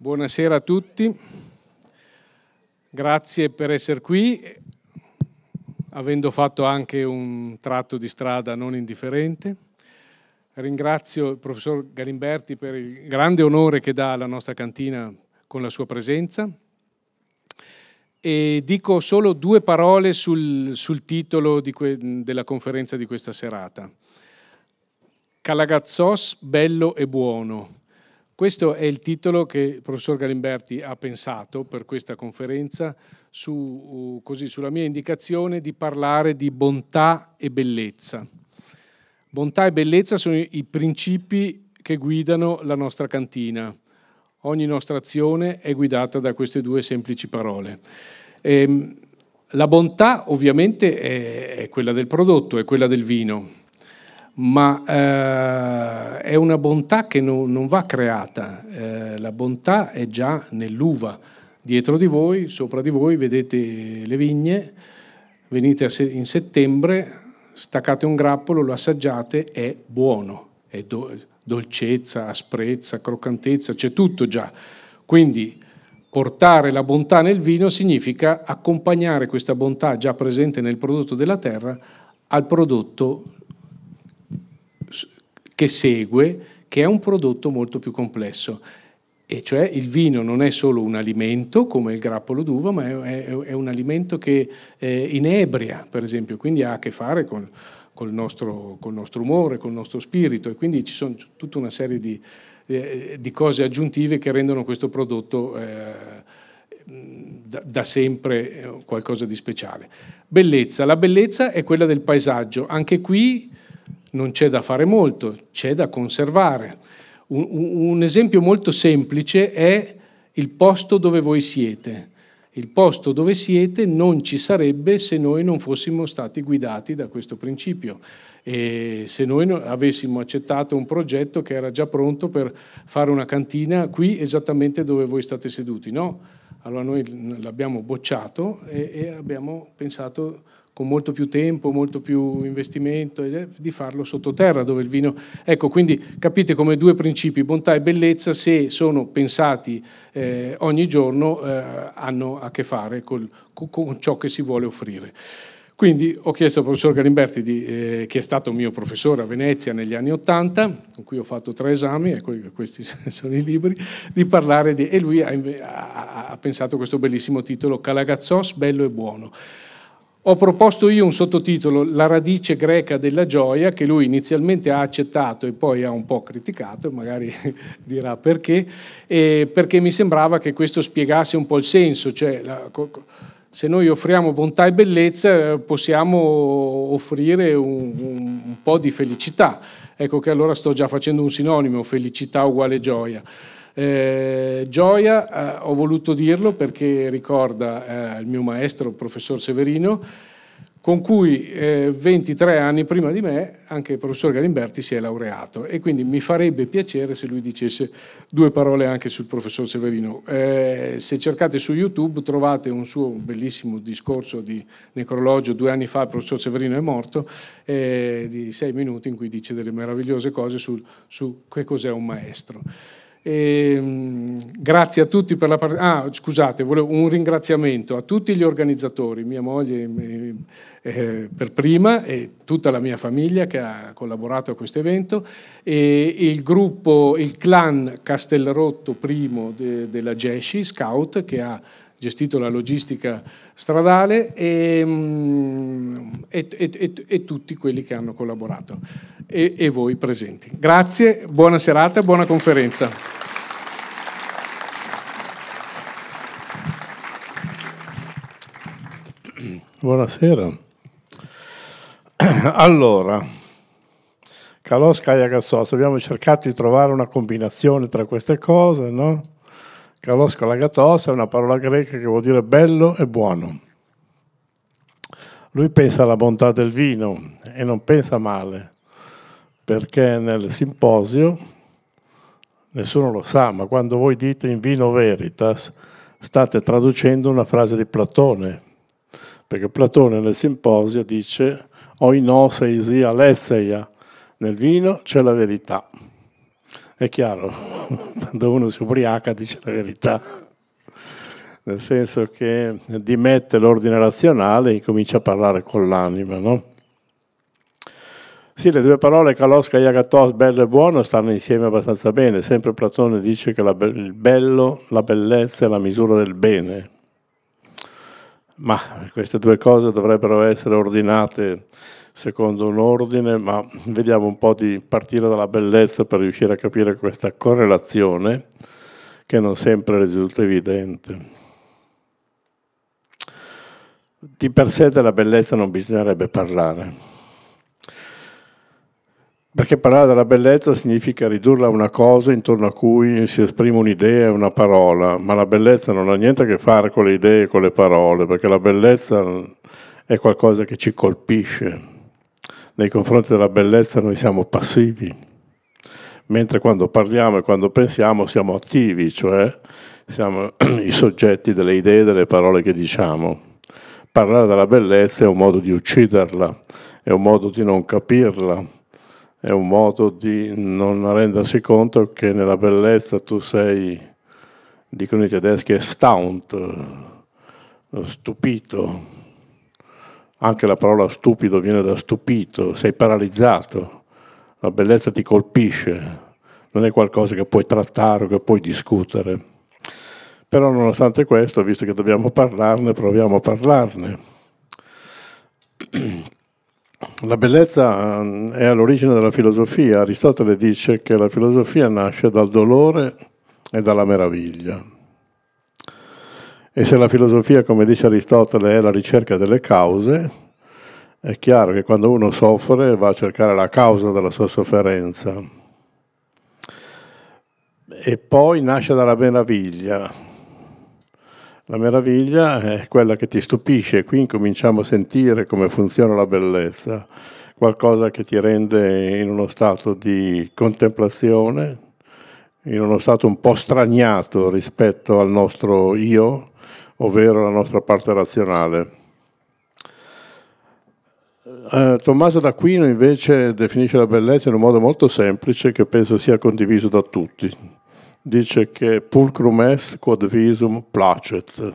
Buonasera a tutti, grazie per essere qui, avendo fatto anche un tratto di strada non indifferente. Ringrazio il professor Galimberti per il grande onore che dà alla nostra cantina con la sua presenza e dico solo due parole sul, sul titolo della conferenza di questa serata. Calagazzos, bello e buono questo è il titolo che il professor Galimberti ha pensato per questa conferenza su, uh, così, sulla mia indicazione di parlare di bontà e bellezza. Bontà e bellezza sono i principi che guidano la nostra cantina. Ogni nostra azione è guidata da queste due semplici parole. E, ehm, la bontà ovviamente è quella del prodotto, è quella del vino ma eh, è una bontà che no, non va creata, eh, la bontà è già nell'uva. Dietro di voi, sopra di voi, vedete le vigne, venite se- in settembre, staccate un grappolo, lo assaggiate, è buono, è do- dolcezza, asprezza, croccantezza, c'è tutto già. Quindi portare la bontà nel vino significa accompagnare questa bontà già presente nel prodotto della terra al prodotto che segue, che è un prodotto molto più complesso. E cioè il vino non è solo un alimento come il grappolo d'uva, ma è, è, è un alimento che eh, inebria, per esempio, quindi ha a che fare con, col nostro, col nostro umore, col nostro spirito e quindi ci sono tutta una serie di, eh, di cose aggiuntive che rendono questo prodotto eh, da, da, sempre eh, qualcosa di speciale. Bellezza, la bellezza è quella del paesaggio, anche qui non c'è da fare molto, c'è da conservare. Un, un, esempio molto semplice è il posto dove voi siete. Il posto dove siete non ci sarebbe se noi non fossimo stati guidati da questo principio e se noi avessimo accettato un progetto che era già pronto per fare una cantina qui esattamente dove voi state seduti. No, allora noi l'abbiamo bocciato e, e abbiamo pensato con molto più tempo, molto più investimento, e di farlo sottoterra dove il vino... Ecco, quindi capite come due principi, bontà e bellezza, se sono pensati eh, ogni giorno, eh, hanno a che fare col, con ciò che si vuole offrire. Quindi ho chiesto al professor Galimberti, di, eh, che è stato mio professore a Venezia negli anni Ottanta, con cui ho fatto tre esami, ecco, questi sono i libri, di parlare di... e lui ha, ha, ha pensato questo bellissimo titolo, Calagazzos, bello e buono ho proposto io un sottotitolo, La radice greca della gioia, che lui inizialmente ha accettato e poi ha un po' criticato, e magari dirà perché, perché mi sembrava che questo spiegasse un po' il senso, cioè se noi offriamo bontà e bellezza eh, possiamo offrire un, un, un po' di felicità. Ecco che allora sto già facendo un sinonimo, felicità uguale gioia. Eh, gioia, eh, ho voluto dirlo perché ricorda eh, il mio maestro, il professor Severino, con cui 23 eh, anni prima di me anche il professor Galimberti si è laureato e quindi mi farebbe piacere se lui dicesse due parole anche sul professor Severino. Eh, se cercate su YouTube trovate un suo bellissimo discorso di necrologio, due anni fa il professor Severino è morto, eh, di sei minuti in cui dice delle meravigliose cose su, su che cos'è un maestro. E, ehm, grazie a tutti per la partecipazione. Ah, scusate, volevo un ringraziamento a tutti gli organizzatori, mia moglie eh, eh, per prima e tutta la mia famiglia che ha collaborato a questo evento, e il gruppo, il clan Castellarotto I de, della Gesci, Scout, che ha gestito la logistica stradale mm, e, e, e, e tutti quelli che hanno collaborato e voi presenti. Grazie, buona serata, buona conferenza. Buonasera. Allora, Kalosca e Agassotto, abbiamo cercato di trovare una combinazione tra queste cose, no? Kalosca lagatosa è una parola greca che vuol dire bello e buono. Lui pensa alla bontà del vino e non pensa male, perché nel simposio, nessuno lo sa, ma quando voi dite in vino veritas, state traducendo una frase di Platone, perché Platone nel simposio dice oinos eisia lesseia, nel vino c'è la verità. È chiaro, quando uno si ubriaca dice la verità, nel senso che dimette l'ordine razionale e comincia a parlare con l'anima, no? Sì, le due parole Kaloska e Agatos, bello e buono, stanno insieme abbastanza bene. Sempre Platone dice che be il bello, la bellezza è la misura del bene. Ma queste due cose dovrebbero essere ordinate secondo un ordine, ma vediamo un po' di partire dalla bellezza per riuscire a capire questa correlazione che non sempre risulta evidente. Di per sé della bellezza non bisognerebbe parlare, perché parlare della bellezza significa ridurla a una cosa intorno a cui si esprime un'idea, e una parola, ma la bellezza non ha niente a che fare con le idee e con le parole, perché la bellezza è qualcosa che ci colpisce, nei confronti della bellezza noi siamo passivi, mentre quando parliamo e quando pensiamo siamo attivi, cioè siamo i soggetti delle idee e delle parole che diciamo. Parlare della bellezza è un modo di ucciderla, è un modo di non capirla, è un modo di non rendersi conto che nella bellezza tu sei, dicono i tedeschi, staunt, stupito, anche la parola stupido viene da stupito, sei paralizzato, la bellezza ti colpisce, non è qualcosa che puoi trattare o che puoi discutere. Però nonostante questo, visto che dobbiamo parlarne, proviamo a parlarne. La bellezza eh, è all'origine della filosofia. Aristotele dice che la filosofia nasce dal dolore e dalla meraviglia. E se la filosofia, come dice Aristotele, è la ricerca delle cause, è chiaro che quando uno soffre va a cercare la causa della sua sofferenza. E poi nasce dalla meraviglia. La meraviglia è quella che ti stupisce, qui incominciamo a sentire come funziona la bellezza, qualcosa che ti rende in uno stato di contemplazione, in uno stato un po' straniato rispetto al nostro io, ovvero la nostra parte razionale. Eh, Tommaso d'Aquino invece definisce la bellezza in un modo molto semplice che penso sia condiviso da tutti. Dice che pulcrum est quod visum placet.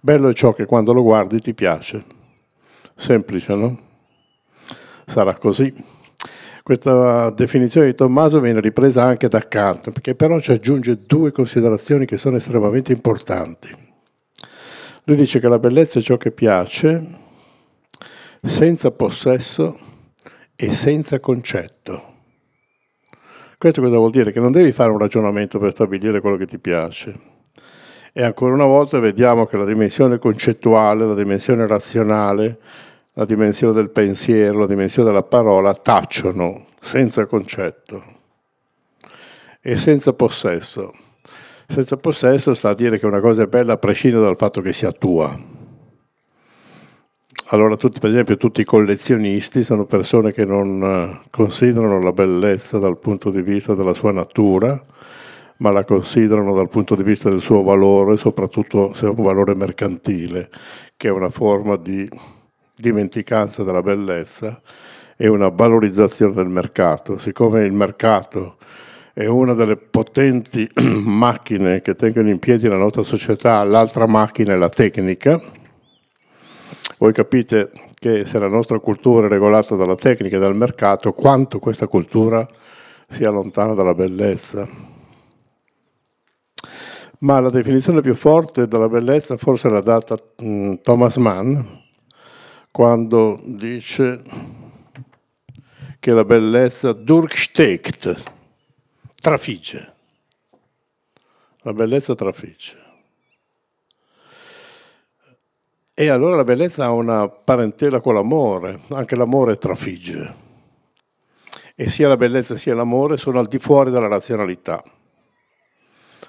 Bello è ciò che quando lo guardi ti piace. Semplice, no? Sarà così. Questa definizione di Tommaso viene ripresa anche da Kant, perché però ci aggiunge due considerazioni che sono estremamente importanti. Lui dice che la bellezza è ciò che piace senza possesso e senza concetto. Questo cosa vuol dire? Che non devi fare un ragionamento per stabilire quello che ti piace. E ancora una volta vediamo che la dimensione concettuale, la dimensione razionale, la dimensione del pensiero, la dimensione della parola, tacciono senza concetto e senza possesso. Senza possesso sta a dire che una cosa è bella a prescindere dal fatto che sia tua. Allora, tutti, per esempio, tutti i collezionisti sono persone che non eh, considerano la bellezza dal punto di vista della sua natura, ma la considerano dal punto di vista del suo valore, soprattutto se è un valore mercantile, che è una forma di dimenticanza della bellezza e una valorizzazione del mercato. Siccome il mercato è una delle potenti macchine che tengono in piedi la nostra società, l'altra macchina è la tecnica, voi capite che se la nostra cultura è regolata dalla tecnica e dal mercato, quanto questa cultura sia lontana dalla bellezza. Ma la definizione più forte della bellezza forse l'ha data Thomas Mann, quando dice che la bellezza durchsteckt, trafigge. La bellezza trafigge. E allora la bellezza ha una parentela con l'amore, anche l'amore trafigge. E sia la bellezza sia l'amore sono al di fuori della razionalità.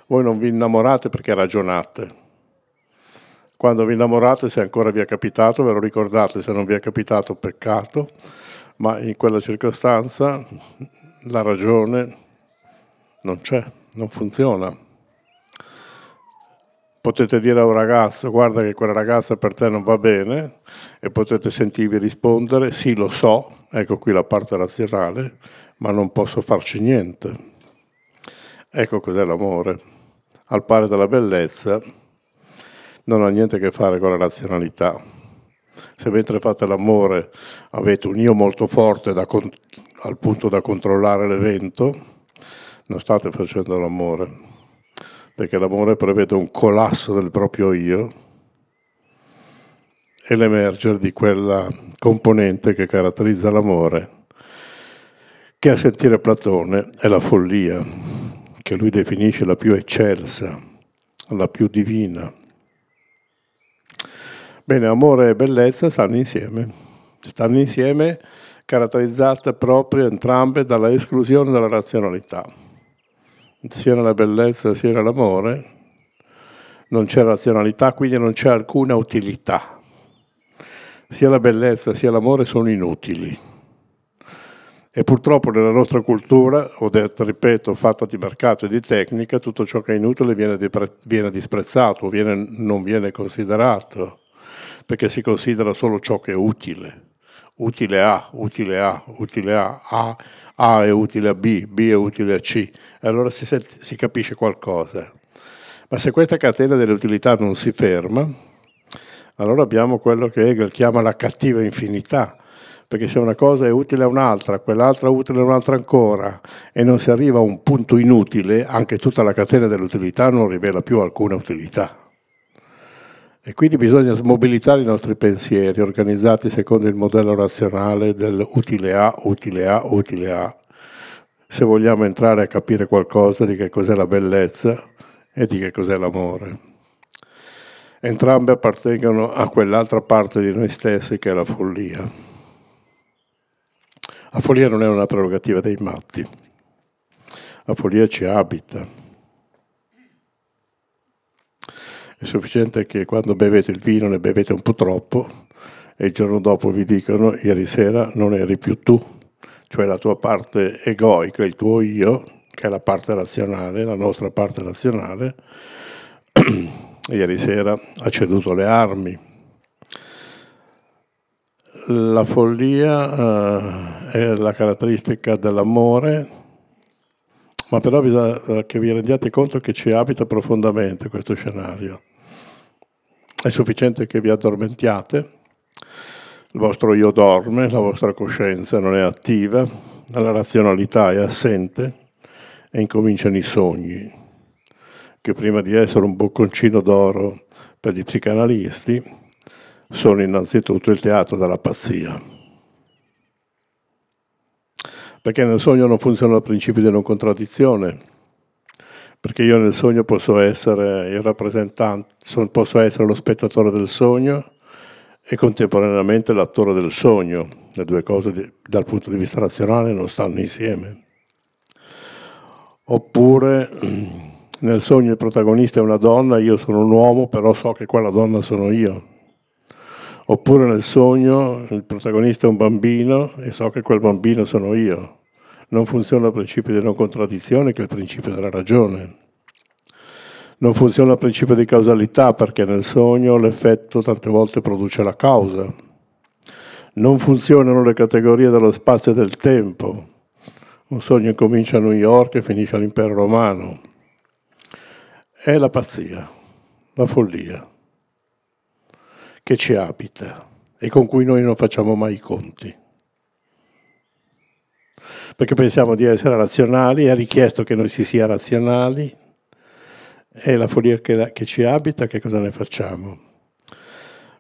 Voi non vi innamorate perché ragionate, quando vi innamorate, se ancora vi è capitato, ve lo ricordate, se non vi è capitato, peccato, ma in quella circostanza la ragione non c'è, non funziona. Potete dire a un ragazzo, guarda che quella ragazza per te non va bene, e potete sentirvi rispondere, sì lo so, ecco qui la parte razionale, ma non posso farci niente. Ecco cos'è l'amore. Al pari della bellezza, non ha niente a che fare con la razionalità. Se mentre fate l'amore avete un io molto forte da, al punto da controllare l'evento, non state facendo l'amore, perché l'amore prevede un collasso del proprio io e l'emergere di quella componente che caratterizza l'amore, che a sentire Platone è la follia, che lui definisce la più eccelsa, la più divina, Bene, amore e bellezza stanno insieme, stanno insieme caratterizzate proprio entrambe dalla esclusione della razionalità. Sia nella bellezza sia nell'amore non c'è razionalità, quindi non c'è alcuna utilità. Sia la bellezza sia l'amore sono inutili. E purtroppo nella nostra cultura, ho detto, ripeto, fatta di mercato e di tecnica, tutto ciò che è inutile viene, viene disprezzato, viene, non viene considerato perché si considera solo ciò che è utile. Utile A, utile A, utile A, A, A è utile a B, B è utile a C, e allora si, sente, si capisce qualcosa. Ma se questa catena delle utilità non si ferma, allora abbiamo quello che Hegel chiama la cattiva infinità, perché se una cosa è utile a un'altra, quell'altra è utile a un'altra ancora, e non si arriva a un punto inutile, anche tutta la catena dell'utilità non rivela più alcuna utilità. E quindi bisogna smobilitare i nostri pensieri, organizzati secondo il modello razionale del utile A, utile A, utile A, se vogliamo entrare a capire qualcosa di che cos'è la bellezza e di che cos'è l'amore. Entrambe appartengono a quell'altra parte di noi stessi che è la follia. La follia non è una prerogativa dei matti, la follia ci abita È sufficiente che quando bevete il vino ne bevete un po' troppo e il giorno dopo vi dicono ieri sera non eri più tu, cioè la tua parte egoica, il tuo io, che è la parte razionale, la nostra parte razionale, ieri sera ha ceduto le armi. La follia eh, è la caratteristica dell'amore, ma però bisogna eh, che vi rendiate conto che ci abita profondamente questo scenario. È sufficiente che vi addormentiate, il vostro io dorme, la vostra coscienza non è attiva, la razionalità è assente e incominciano i sogni, che prima di essere un bocconcino d'oro per gli psicanalisti, sono innanzitutto il teatro della pazzia. Perché nel sogno non funziona il principio di non contraddizione, perché io nel sogno posso essere il rappresentante, posso essere lo spettatore del sogno e contemporaneamente l'attore del sogno. Le due cose dal punto di vista razionale non stanno insieme. Oppure nel sogno il protagonista è una donna, io sono un uomo, però so che quella donna sono io. Oppure nel sogno il protagonista è un bambino e so che quel bambino sono io non funziona il principio di non contraddizione, che è il principio della ragione. Non funziona il principio di causalità, perché nel sogno l'effetto tante volte produce la causa. Non funzionano le categorie dello spazio e del tempo. Un sogno comincia a New York e finisce all'impero romano. È la pazzia, la follia che ci abita e con cui noi non facciamo mai i conti perché pensiamo di essere razionali, è richiesto che noi si sia razionali, e la follia che, la, che ci abita, che cosa ne facciamo?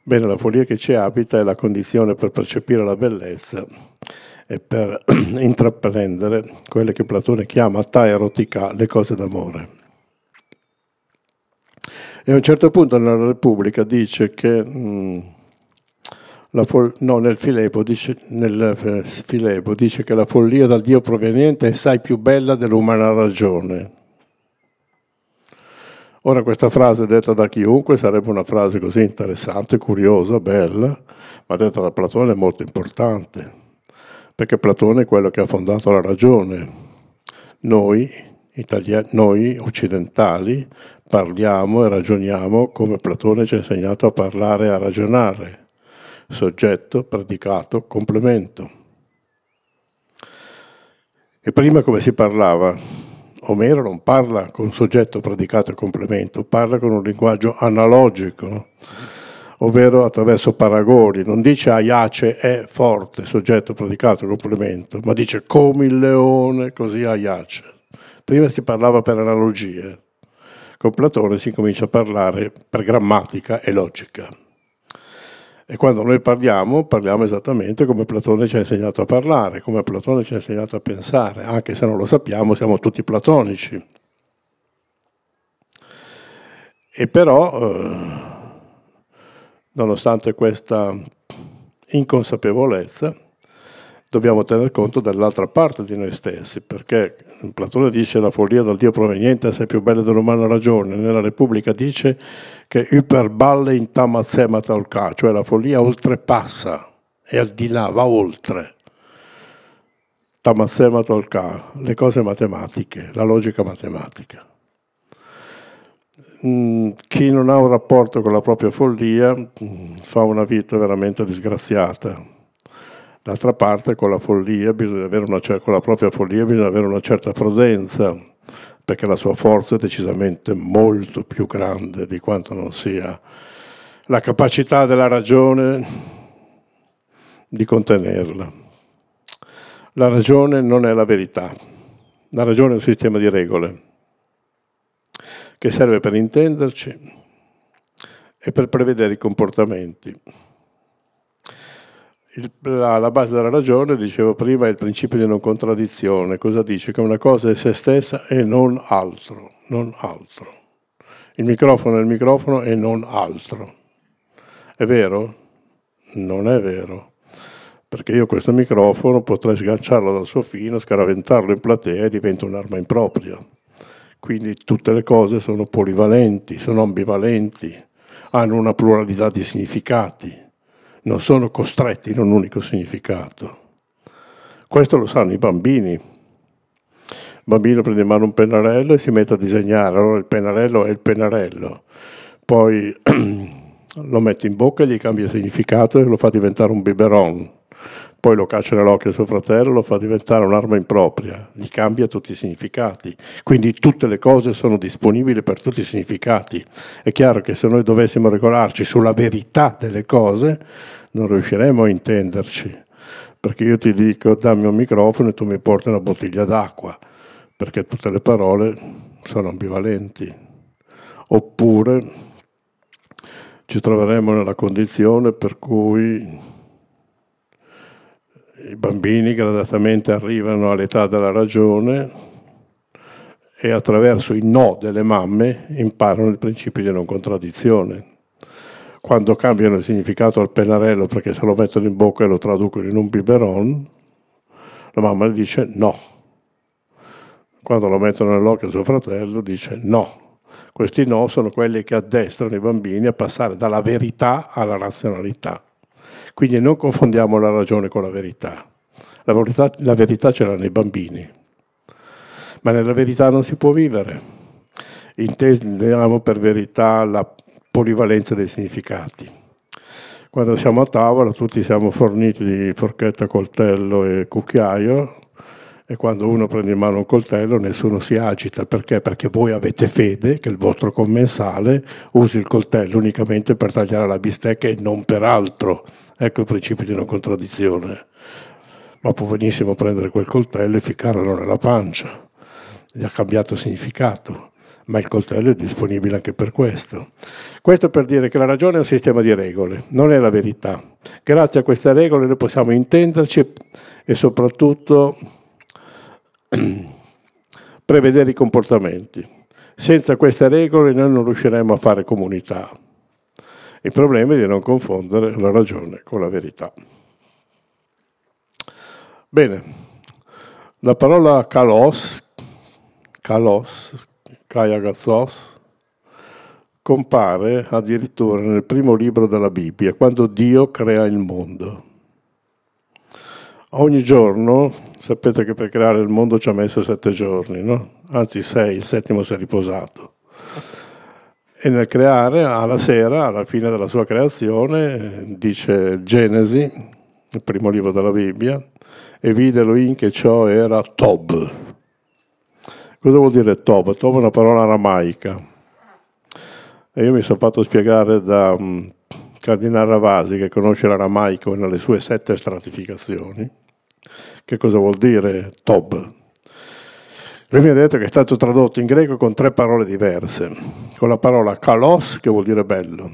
Bene, la follia che ci abita è la condizione per percepire la bellezza e per intraprendere quelle che Platone chiama ta erotica, le cose d'amore. E a un certo punto nella Repubblica dice che mh, mm, For- no, nel Filebo, dice, nel eh, Filebo dice che la follia dal Dio proveniente è assai più bella dell'umana ragione. Ora questa frase detta da chiunque sarebbe una frase così interessante, curiosa, bella, ma detta da Platone è molto importante, perché Platone è quello che ha fondato la ragione. Noi, italiani, noi occidentali parliamo e ragioniamo come Platone ci ha insegnato a parlare e a ragionare soggetto, predicato, complemento. E prima come si parlava? Omero non parla con soggetto, predicato e complemento, parla con un linguaggio analogico, ovvero attraverso paragoni. Non dice Aiace è forte, soggetto, predicato, complemento, ma dice come il leone, così Aiace. Prima si parlava per analogie, con Platone si comincia a parlare per grammatica e logica. E quando noi parliamo, parliamo esattamente come Platone ci ha insegnato a parlare, come Platone ci ha insegnato a pensare, anche se non lo sappiamo, siamo tutti platonici. E però, eh, nonostante questa inconsapevolezza, dobbiamo tener conto dell'altra parte di noi stessi, perché Platone dice la follia dal Dio proveniente è sempre più bella dell'umana ragione, nella Repubblica dice che iperballe in tamazzema talca, cioè la follia oltrepassa, è al di là, va oltre. Tamazzema talca, le cose matematiche, la logica matematica. Mm, chi non ha un rapporto con la propria follia mm, fa una vita veramente disgraziata, D'altra parte con la, follia, una, con la propria follia bisogna avere una certa prudenza, perché la sua forza è decisamente molto più grande di quanto non sia la capacità della ragione di contenerla. La ragione non è la verità, la ragione è un sistema di regole che serve per intenderci e per prevedere i comportamenti il, la, la, base della ragione, dicevo prima, è il principio di non contraddizione. Cosa dice? Che una cosa è se stessa e non altro, non altro. Il microfono è il microfono e non altro. È vero? Non è vero. Perché io questo microfono potrei sganciarlo dal suo filo, scaraventarlo in platea e diventa un'arma impropria. Quindi tutte le cose sono polivalenti, sono ambivalenti, hanno una pluralità di significati non sono costretti in un unico significato. Questo lo sanno i bambini. Il bambino prende in mano un pennarello e si mette a disegnare, allora il pennarello è il pennarello. Poi lo mette in bocca, e gli cambia significato e lo fa diventare un biberon poi lo caccia nell'occhio suo fratello, lo fa diventare un'arma impropria, gli cambia tutti i significati, quindi tutte le cose sono disponibili per tutti i significati. È chiaro che se noi dovessimo regolarci sulla verità delle cose, non riusciremo a intenderci, perché io ti dico dammi un microfono e tu mi porti una bottiglia d'acqua, perché tutte le parole sono ambivalenti. Oppure ci troveremo nella condizione per cui i bambini gradatamente arrivano all'età della ragione e attraverso i no delle mamme imparano il principio di non contraddizione. Quando cambiano il significato al pennarello perché se lo mettono in bocca e lo traducono in un biberon, la mamma gli dice no. Quando lo mettono nell'occhio suo fratello dice no. Questi no sono quelli che addestrano i bambini a passare dalla verità alla razionalità. Quindi non confondiamo la ragione con la verità. La verità, la verità ce l'ha nei bambini, ma nella verità non si può vivere. Intendiamo per verità la polivalenza dei significati. Quando siamo a tavola tutti siamo forniti di forchetta, coltello e cucchiaio, e quando uno prende in mano un coltello nessuno si agita perché? Perché voi avete fede che il vostro commensale usi il coltello unicamente per tagliare la bistecca e non per altro. Ecco il principio di una contraddizione. Ma può benissimo prendere quel coltello e ficcarlo nella pancia. Gli ha cambiato significato ma il coltello è disponibile anche per questo. Questo per dire che la ragione è un sistema di regole, non è la verità. Grazie a queste regole noi possiamo intenderci e soprattutto prevedere i comportamenti. Senza queste regole noi non riusciremo a fare comunità. Il problema è di non confondere la ragione con la verità. Bene, la parola kalos, kalos, kayagazzos, compare addirittura nel primo libro della Bibbia, quando Dio crea il mondo. Ogni giorno, sapete che per creare il mondo ci ha messo sette giorni, no? Anzi sei, il settimo si è riposato. E nel creare, alla sera, alla fine della sua creazione, dice Genesi, il primo libro della Bibbia, e vide Elohim che ciò era Tob. Cosa vuol dire Tob? Tob è una parola aramaica. E io mi sono fatto spiegare da um, mm, Cardinale Ravasi, che conosce l'aramaico nelle sue sette stratificazioni, che cosa vuol dire Tob lui mi ha detto che è stato tradotto in greco con tre parole diverse, con la parola kalos che vuol dire bello,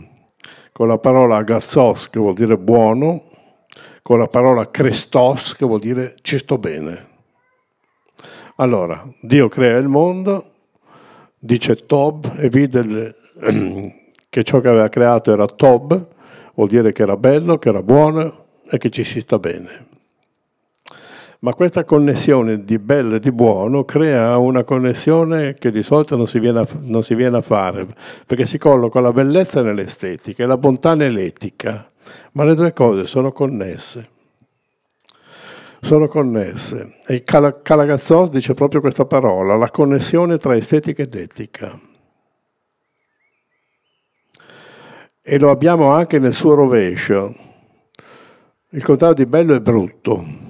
con la parola agazzos che vuol dire buono, con la parola crestos che vuol dire ci sto bene. Allora, Dio crea il mondo, dice Tob e vide che ciò che aveva creato era Tob, vuol dire che era bello, che era buono e che ci si sta bene ma questa connessione di bello e di buono crea una connessione che di solito non si viene a, non si viene a fare, perché si colloca la bellezza nell'estetica e la bontà nell'etica, ma le due cose sono connesse. Sono connesse. E Cal- Calagazzos dice proprio questa parola, la connessione tra estetica ed etica. E lo abbiamo anche nel suo rovescio. Il contrario di bello è brutto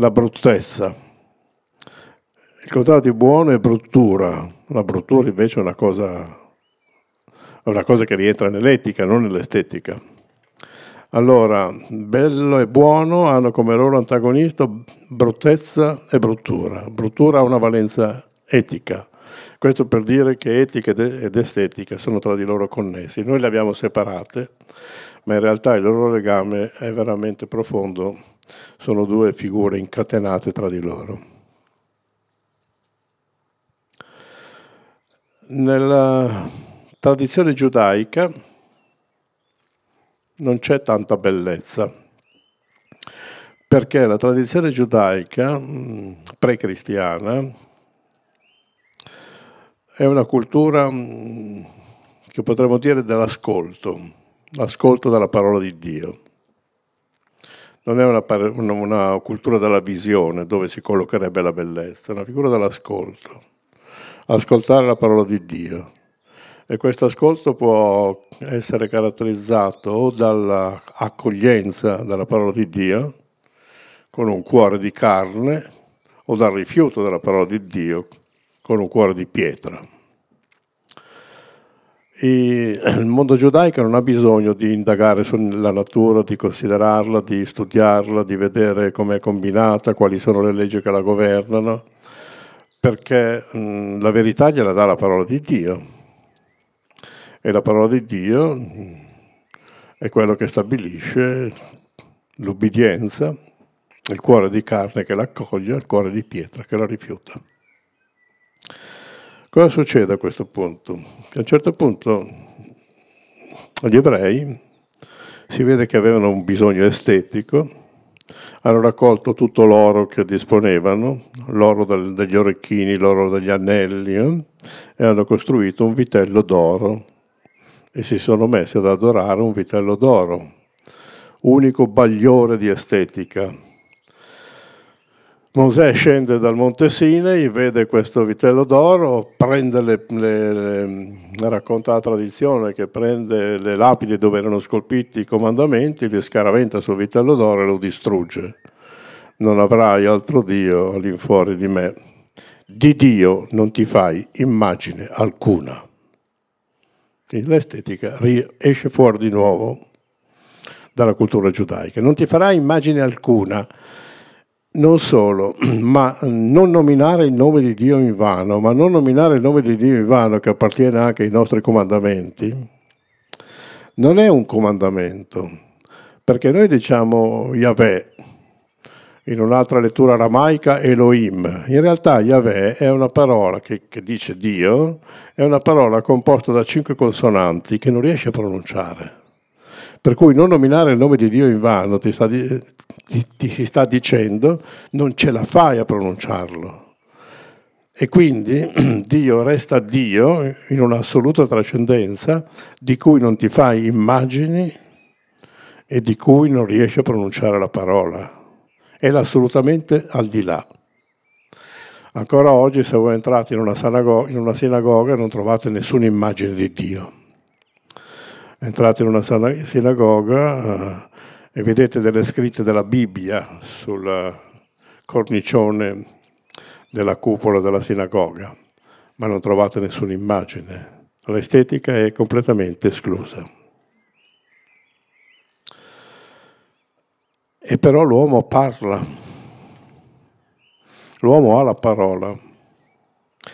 la bruttezza. Il contrario di buono è bruttura, la bruttura invece è una cosa, è una cosa che rientra nell'etica, non nell'estetica. Allora, bello e buono hanno come loro antagonista bruttezza e bruttura. Bruttura ha una valenza etica. Questo per dire che etica ed estetica sono tra di loro connessi. Noi le abbiamo separate, ma in realtà il loro legame è veramente profondo sono due figure incatenate tra di loro. Nella tradizione giudaica non c'è tanta bellezza, perché la tradizione giudaica mm, pre-cristiana è una cultura mm, che potremmo dire dell'ascolto, l'ascolto della parola di Dio non è una, una, una, cultura della visione dove si collocherebbe la bellezza, è una figura dell'ascolto, ascoltare la parola di Dio. E questo ascolto può essere caratterizzato o dall'accoglienza della parola di Dio, con un cuore di carne, o dal rifiuto della parola di Dio, con un cuore di pietra. il mondo giudaico non ha bisogno di indagare sulla natura, di considerarla, di studiarla, di vedere com'è combinata, quali sono le leggi che la governano, perché la verità gliela dà la parola di Dio. E la parola di Dio è quello che stabilisce l'ubbidienza, il cuore di carne che l'accoglie, il cuore di pietra che la rifiuta. Cosa succede a questo punto? Che a un certo punto gli ebrei si vede che avevano un bisogno estetico, hanno raccolto tutto l'oro che disponevano, l'oro del, degli orecchini, l'oro degli anelli, eh? e hanno costruito un vitello d'oro e si sono messi ad adorare un vitello d'oro, unico bagliore di estetica Mosè scende dal monte Sinei, vede questo vitello d'oro, prende le, le, le, racconta la tradizione che prende le lapidi dove erano scolpiti i comandamenti, li scaraventa sul vitello d'oro e lo distrugge. Non avrai altro Dio all'infuori di me. Di Dio non ti fai immagine alcuna. l'estetica esce fuori di nuovo dalla cultura giudaica. Non ti farai immagine alcuna non solo, ma mm, non nominare il nome di Dio in vano, ma non nominare il nome di Dio in vano che appartiene anche ai nostri comandamenti, non è un comandamento, perché noi diciamo Yahweh, in un'altra lettura aramaica Elohim. In realtà Yahweh è una parola che, che, dice Dio, è una parola composta da cinque consonanti che non riesce a pronunciare. Per cui non nominare il nome di Dio in vano ti, sta eh, ti, ti si sta dicendo non ce la fai a pronunciarlo. E quindi Dio resta Dio in un'assoluta trascendenza di cui non ti fai immagini e di cui non riesci a pronunciare la parola. È l'assolutamente al di là. Ancora oggi se voi entrate in una, sinagoga, in una sinagoga non trovate nessuna immagine di Dio entrate in una sinagoga eh, e vedete delle scritte della Bibbia sul cornicione della cupola della sinagoga, ma non trovate nessuna immagine. L'estetica è completamente esclusa. E però l'uomo parla, l'uomo ha la parola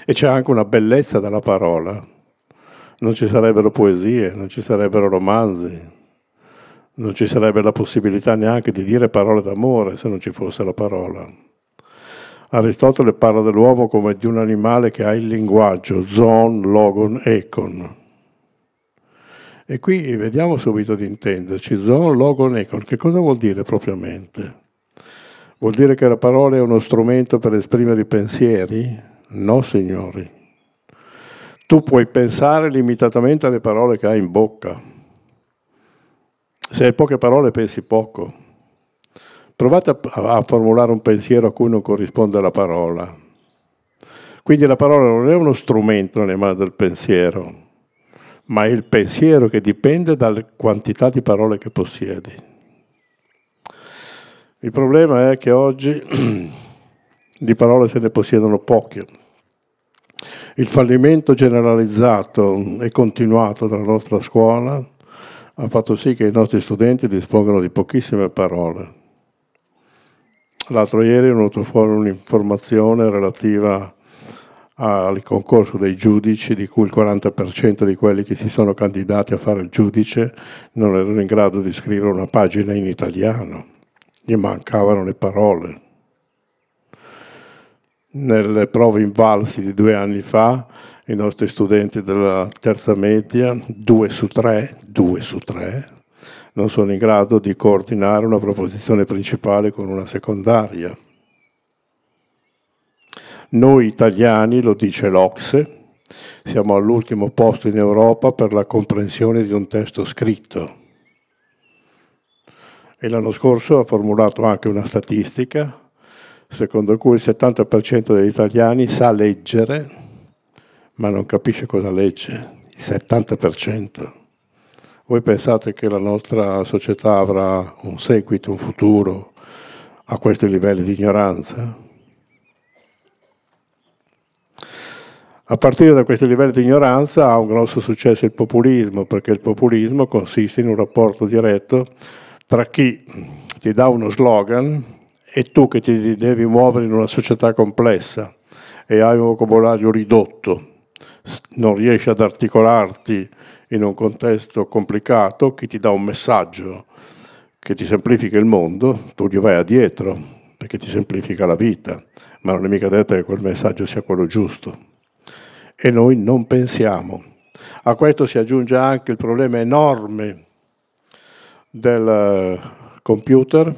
e c'è anche una bellezza della parola non ci sarebbero poesie, non ci sarebbero romanzi, non ci sarebbe la possibilità neanche di dire parole d'amore se non ci fosse la parola. Aristotele parla dell'uomo come di un animale che ha il linguaggio, zon, logon, econ. E qui vediamo subito di intenderci, zon, logon, econ, che cosa vuol dire propriamente? Vuol dire che la parola è uno strumento per esprimere i pensieri? No, signori tu puoi pensare limitatamente alle parole che hai in bocca. Se hai poche parole pensi poco. Provate a, formulare un pensiero a cui non corrisponde la parola. Quindi la parola non è uno strumento nelle mani del pensiero, ma è il pensiero che dipende dalla quantità di parole che possiedi. Il problema è che oggi di parole se ne possiedono poche il fallimento generalizzato e continuato della nostra scuola ha fatto sì che i nostri studenti dispongano di pochissime parole. L'altro ieri è venuto fuori un'informazione relativa al concorso dei giudici, di cui il 40% di quelli che si sono candidati a fare il giudice non erano in grado di scrivere una pagina in italiano, gli mancavano le parole nelle prove invalsi di due anni fa, i nostri studenti della terza media, due su tre, due su tre, non sono in grado di coordinare una proposizione principale con una secondaria. Noi italiani, lo dice l'Ocse, siamo all'ultimo posto in Europa per la comprensione di un testo scritto. E l'anno scorso ha formulato anche una statistica secondo cui il 70% degli italiani sa leggere, ma non capisce cosa legge, il 70%. Voi pensate che la nostra società avrà un seguito, un futuro a questi livelli di ignoranza? A partire da questi livelli di ignoranza ha un grosso successo il populismo, perché il populismo consiste in un rapporto diretto tra chi ti dà uno slogan e tu che ti devi muovere in una società complessa e hai un vocabolario ridotto, non riesci ad articolarti in un contesto complicato, chi ti dà un messaggio che ti semplifica il mondo, tu gli vai addietro perché ti semplifica la vita, ma non è mica detto che quel messaggio sia quello giusto. E noi non pensiamo. A questo si aggiunge anche il problema enorme del eh, computer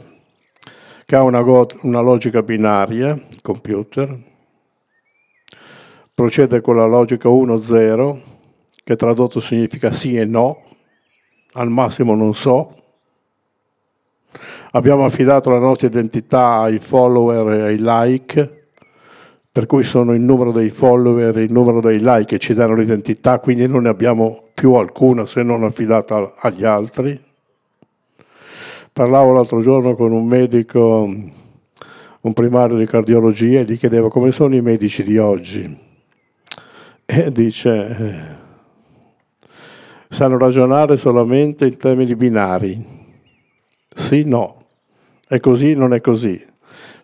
che ha una, una logica binaria, computer, procede con la logica 1-0, che tradotto significa sì e no, al massimo non so. Abbiamo affidato la nostra identità ai follower e ai like, per cui sono il numero dei follower e il numero dei like che ci danno l'identità, quindi non ne abbiamo più alcuna se non affidata agli altri parlavo l'altro giorno con un medico, un primario di cardiologia, e gli chiedevo come sono i medici di oggi. E dice, eh, sanno ragionare solamente in termini binari. Sì, no. È così, non è così.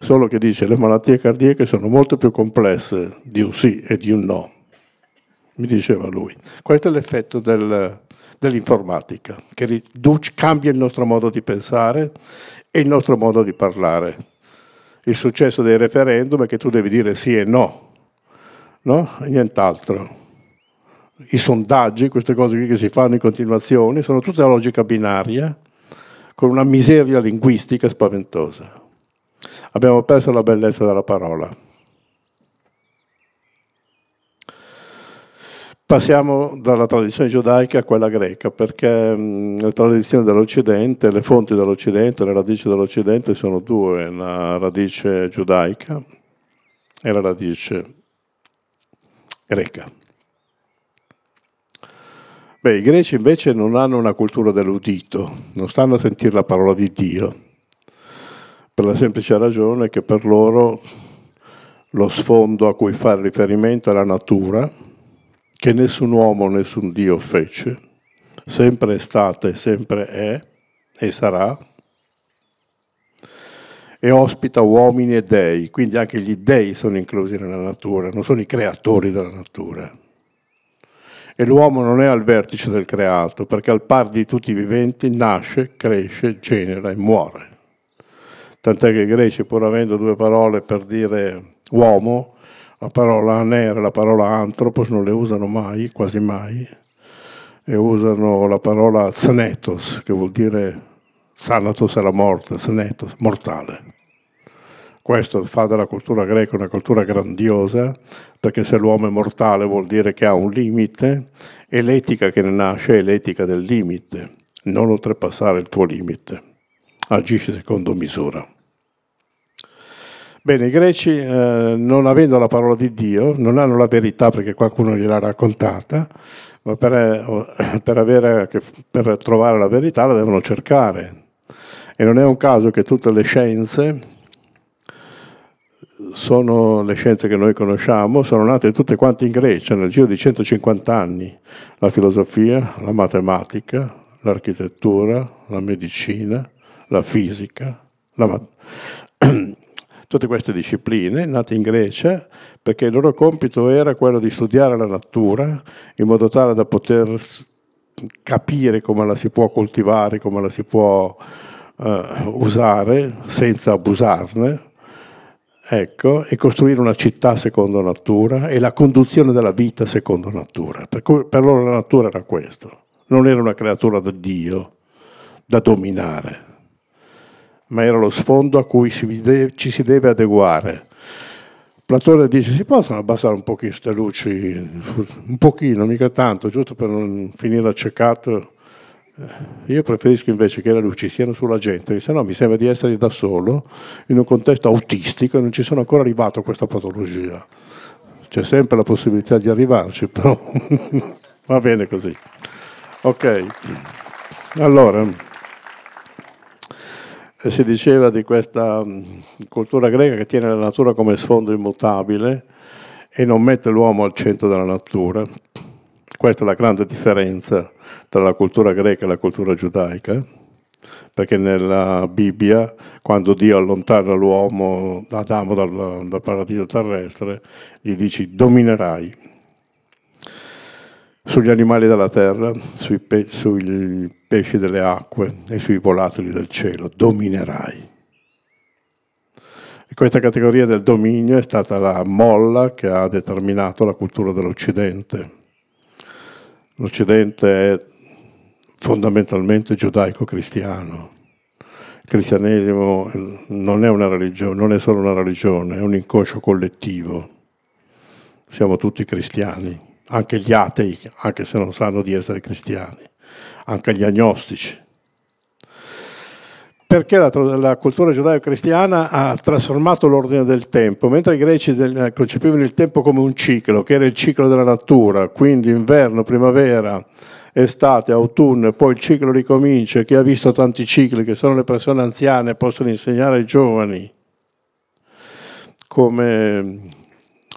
Solo che dice, le malattie cardiache sono molto più complesse di un sì e di un no. Mi diceva lui. Questo è l'effetto del, dell'informatica, che riduce, cambia il nostro modo di pensare e il nostro modo di parlare. Il successo dei referendum è che tu devi dire sì e no, no? E nient'altro. I sondaggi, queste cose che si fanno in continuazione, sono tutta logica binaria, con una miseria linguistica spaventosa. Abbiamo perso la bellezza della parola. Passiamo dalla tradizione giudaica a quella greca, perché mh, la tradizione dell'Occidente, le fonti dell'Occidente, le radici dell'Occidente sono due, la radice giudaica e la radice greca. Beh, I greci invece non hanno una cultura dell'udito, non stanno a sentire la parola di Dio, per la semplice ragione che per loro lo sfondo a cui fare riferimento è la natura, che nessun uomo, nessun Dio fece, sempre è stata e sempre è e sarà, e ospita uomini e dei, quindi anche gli dei sono inclusi nella natura, non sono i creatori della natura. E l'uomo non è al vertice del creato, perché al pari di tutti i viventi nasce, cresce, genera e muore. Tant'è che i greci, pur avendo due parole per dire uomo, la parola nera, la parola antropos non le usano mai, quasi mai, e usano la parola zanetos, che vuol dire sanatos è la morte, zanetos, mortale. Questo fa della cultura greca una cultura grandiosa, perché se l'uomo è mortale vuol dire che ha un limite e l'etica che ne nasce è l'etica del limite, non oltrepassare il tuo limite. Agisci secondo misura. Bene, i greci, eh, non avendo la parola di Dio, non hanno la verità perché qualcuno gliel'ha raccontata, ma per, eh, per, avere, per trovare la verità la devono cercare. E non è un caso che tutte le scienze, sono le scienze che noi conosciamo, sono nate tutte quante in Grecia nel giro di 150 anni, la filosofia, la matematica, l'architettura, la medicina, la fisica, la, tutte queste discipline nate in Grecia perché il loro compito era quello di studiare la natura in modo tale da poter capire come la si può coltivare, come la si può eh, usare senza abusarne, ecco, e costruire una città secondo natura e la conduzione della vita secondo natura. Per, cui, per loro la natura era questo, non era una creatura da Dio da dominare ma era lo sfondo a cui si deve, ci si deve adeguare. Platone dice si possono abbassare un pochino queste luci, un pochino, mica tanto, giusto per non finire accecato. Eh, io preferisco invece che le luci siano sulla gente, se no mi sembra di essere da solo in un contesto autistico e non ci sono ancora arrivato a questa patologia. C'è sempre la possibilità di arrivarci, però va bene così. Ok, allora. Eh, si diceva di questa mm, cultura greca che tiene la natura come sfondo immutabile e non mette l'uomo al centro della natura. Questa è la grande differenza tra la cultura greca e la cultura giudaica, perché nella Bibbia, quando Dio allontana l'uomo, Adamo dal, dal paradiso terrestre, gli dice dominerai sugli animali della terra, sui, pe sui pesci delle acque e sui volatili del cielo, dominerai. E questa categoria del dominio è stata la molla che ha determinato la cultura dell'Occidente. L'Occidente è fondamentalmente giudaico-cristiano. Il cristianesimo non è una religione, non è solo una religione, è un inconscio collettivo. Siamo tutti cristiani, anche gli atei, anche se non sanno di essere cristiani, anche gli agnostici. Perché la, la cultura giudaico-cristiana ha trasformato l'ordine del tempo, mentre i greci del, eh, concepivano il tempo come un ciclo, che era il ciclo della natura, quindi inverno, primavera, estate, autunno, e poi il ciclo ricomincia, chi ha visto tanti cicli, che sono le persone anziane, possono insegnare ai giovani come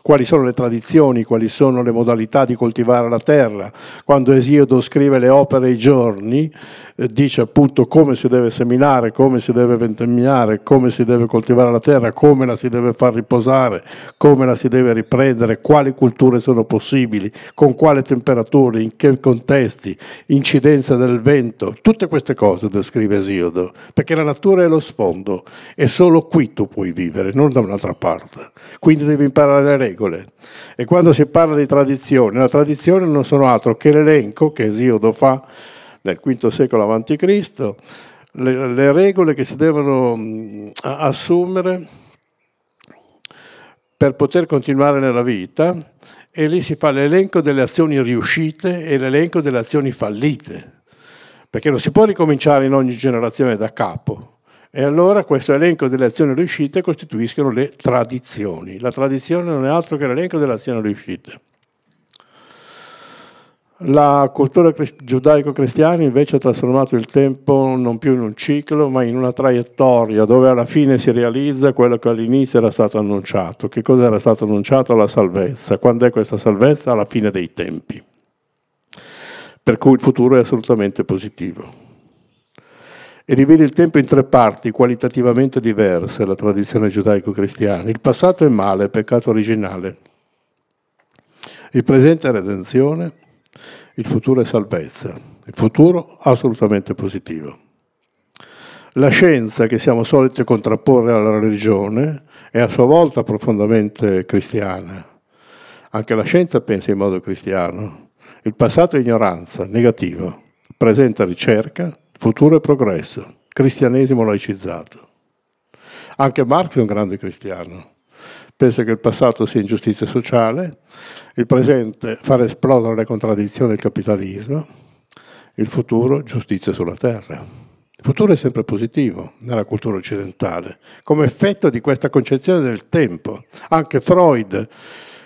quali sono le tradizioni, quali sono le modalità di coltivare la terra. Quando Esiodo scrive le opere i giorni, eh, dice appunto come si deve seminare, come si deve ventennare, come si deve coltivare la terra, come la si deve far riposare, come la si deve riprendere, quali culture sono possibili, con quale temperature, in che contesti, incidenza del vento, tutte queste cose descrive Esiodo, perché la natura è lo sfondo e solo qui tu puoi vivere, non da un'altra parte. Quindi devi imparare le regole. E quando si parla di tradizione, la tradizione non sono altro che l'elenco che Esiodo fa nel V secolo a.C., le, le regole che si devono mm, assumere per poter continuare nella vita e lì si fa l'elenco delle azioni riuscite e l'elenco delle azioni fallite, perché non si può ricominciare in ogni generazione da capo. E allora questo elenco delle azioni riuscite costituiscono le tradizioni. La tradizione non è altro che l'elenco delle azioni riuscite. La cultura giudaico-cristiana invece ha trasformato il tempo non più in un ciclo, ma in una traiettoria dove alla fine si realizza quello che all'inizio era stato annunciato. Che cosa era stato annunciato? La salvezza. Quando è questa salvezza? Alla fine dei tempi. Per cui il futuro è assolutamente positivo. E divide il tempo in tre parti qualitativamente diverse la tradizione giudaico-cristiana. Il passato è male, peccato originale. Il presente è redenzione il futuro è salvezza, il futuro assolutamente positivo. La scienza che siamo soliti contrapporre alla religione è a sua volta profondamente cristiana. Anche la scienza pensa in modo cristiano. Il passato è ignoranza, negativo. Presenta ricerca, futuro è progresso, cristianesimo laicizzato. Anche Marx è un grande cristiano. Pensa che il passato sia ingiustizia sociale, il presente, far esplodere le contraddizioni del capitalismo, il futuro, giustizia sulla terra. Il futuro è sempre positivo nella cultura occidentale, come effetto di questa concezione del tempo. Anche Freud,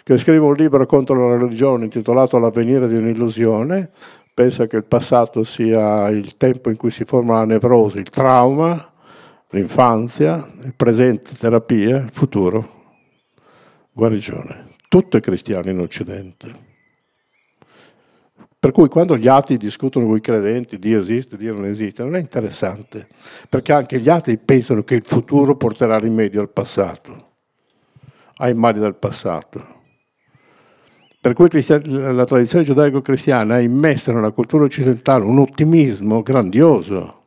che scrive un libro contro la religione intitolato L'avvenire di un'illusione, pensa che il passato sia il tempo in cui si forma la nevrosi, il trauma, l'infanzia, il presente terapia, il futuro guarigione tutto è cristiano in Occidente. Per cui quando gli atei discutono con i credenti, Dio esiste, Dio non esiste, non è interessante, perché anche gli atei pensano che il futuro porterà rimedio al passato, ai mali del passato. Per cui la tradizione giudaico-cristiana ha immesso nella cultura occidentale un ottimismo grandioso,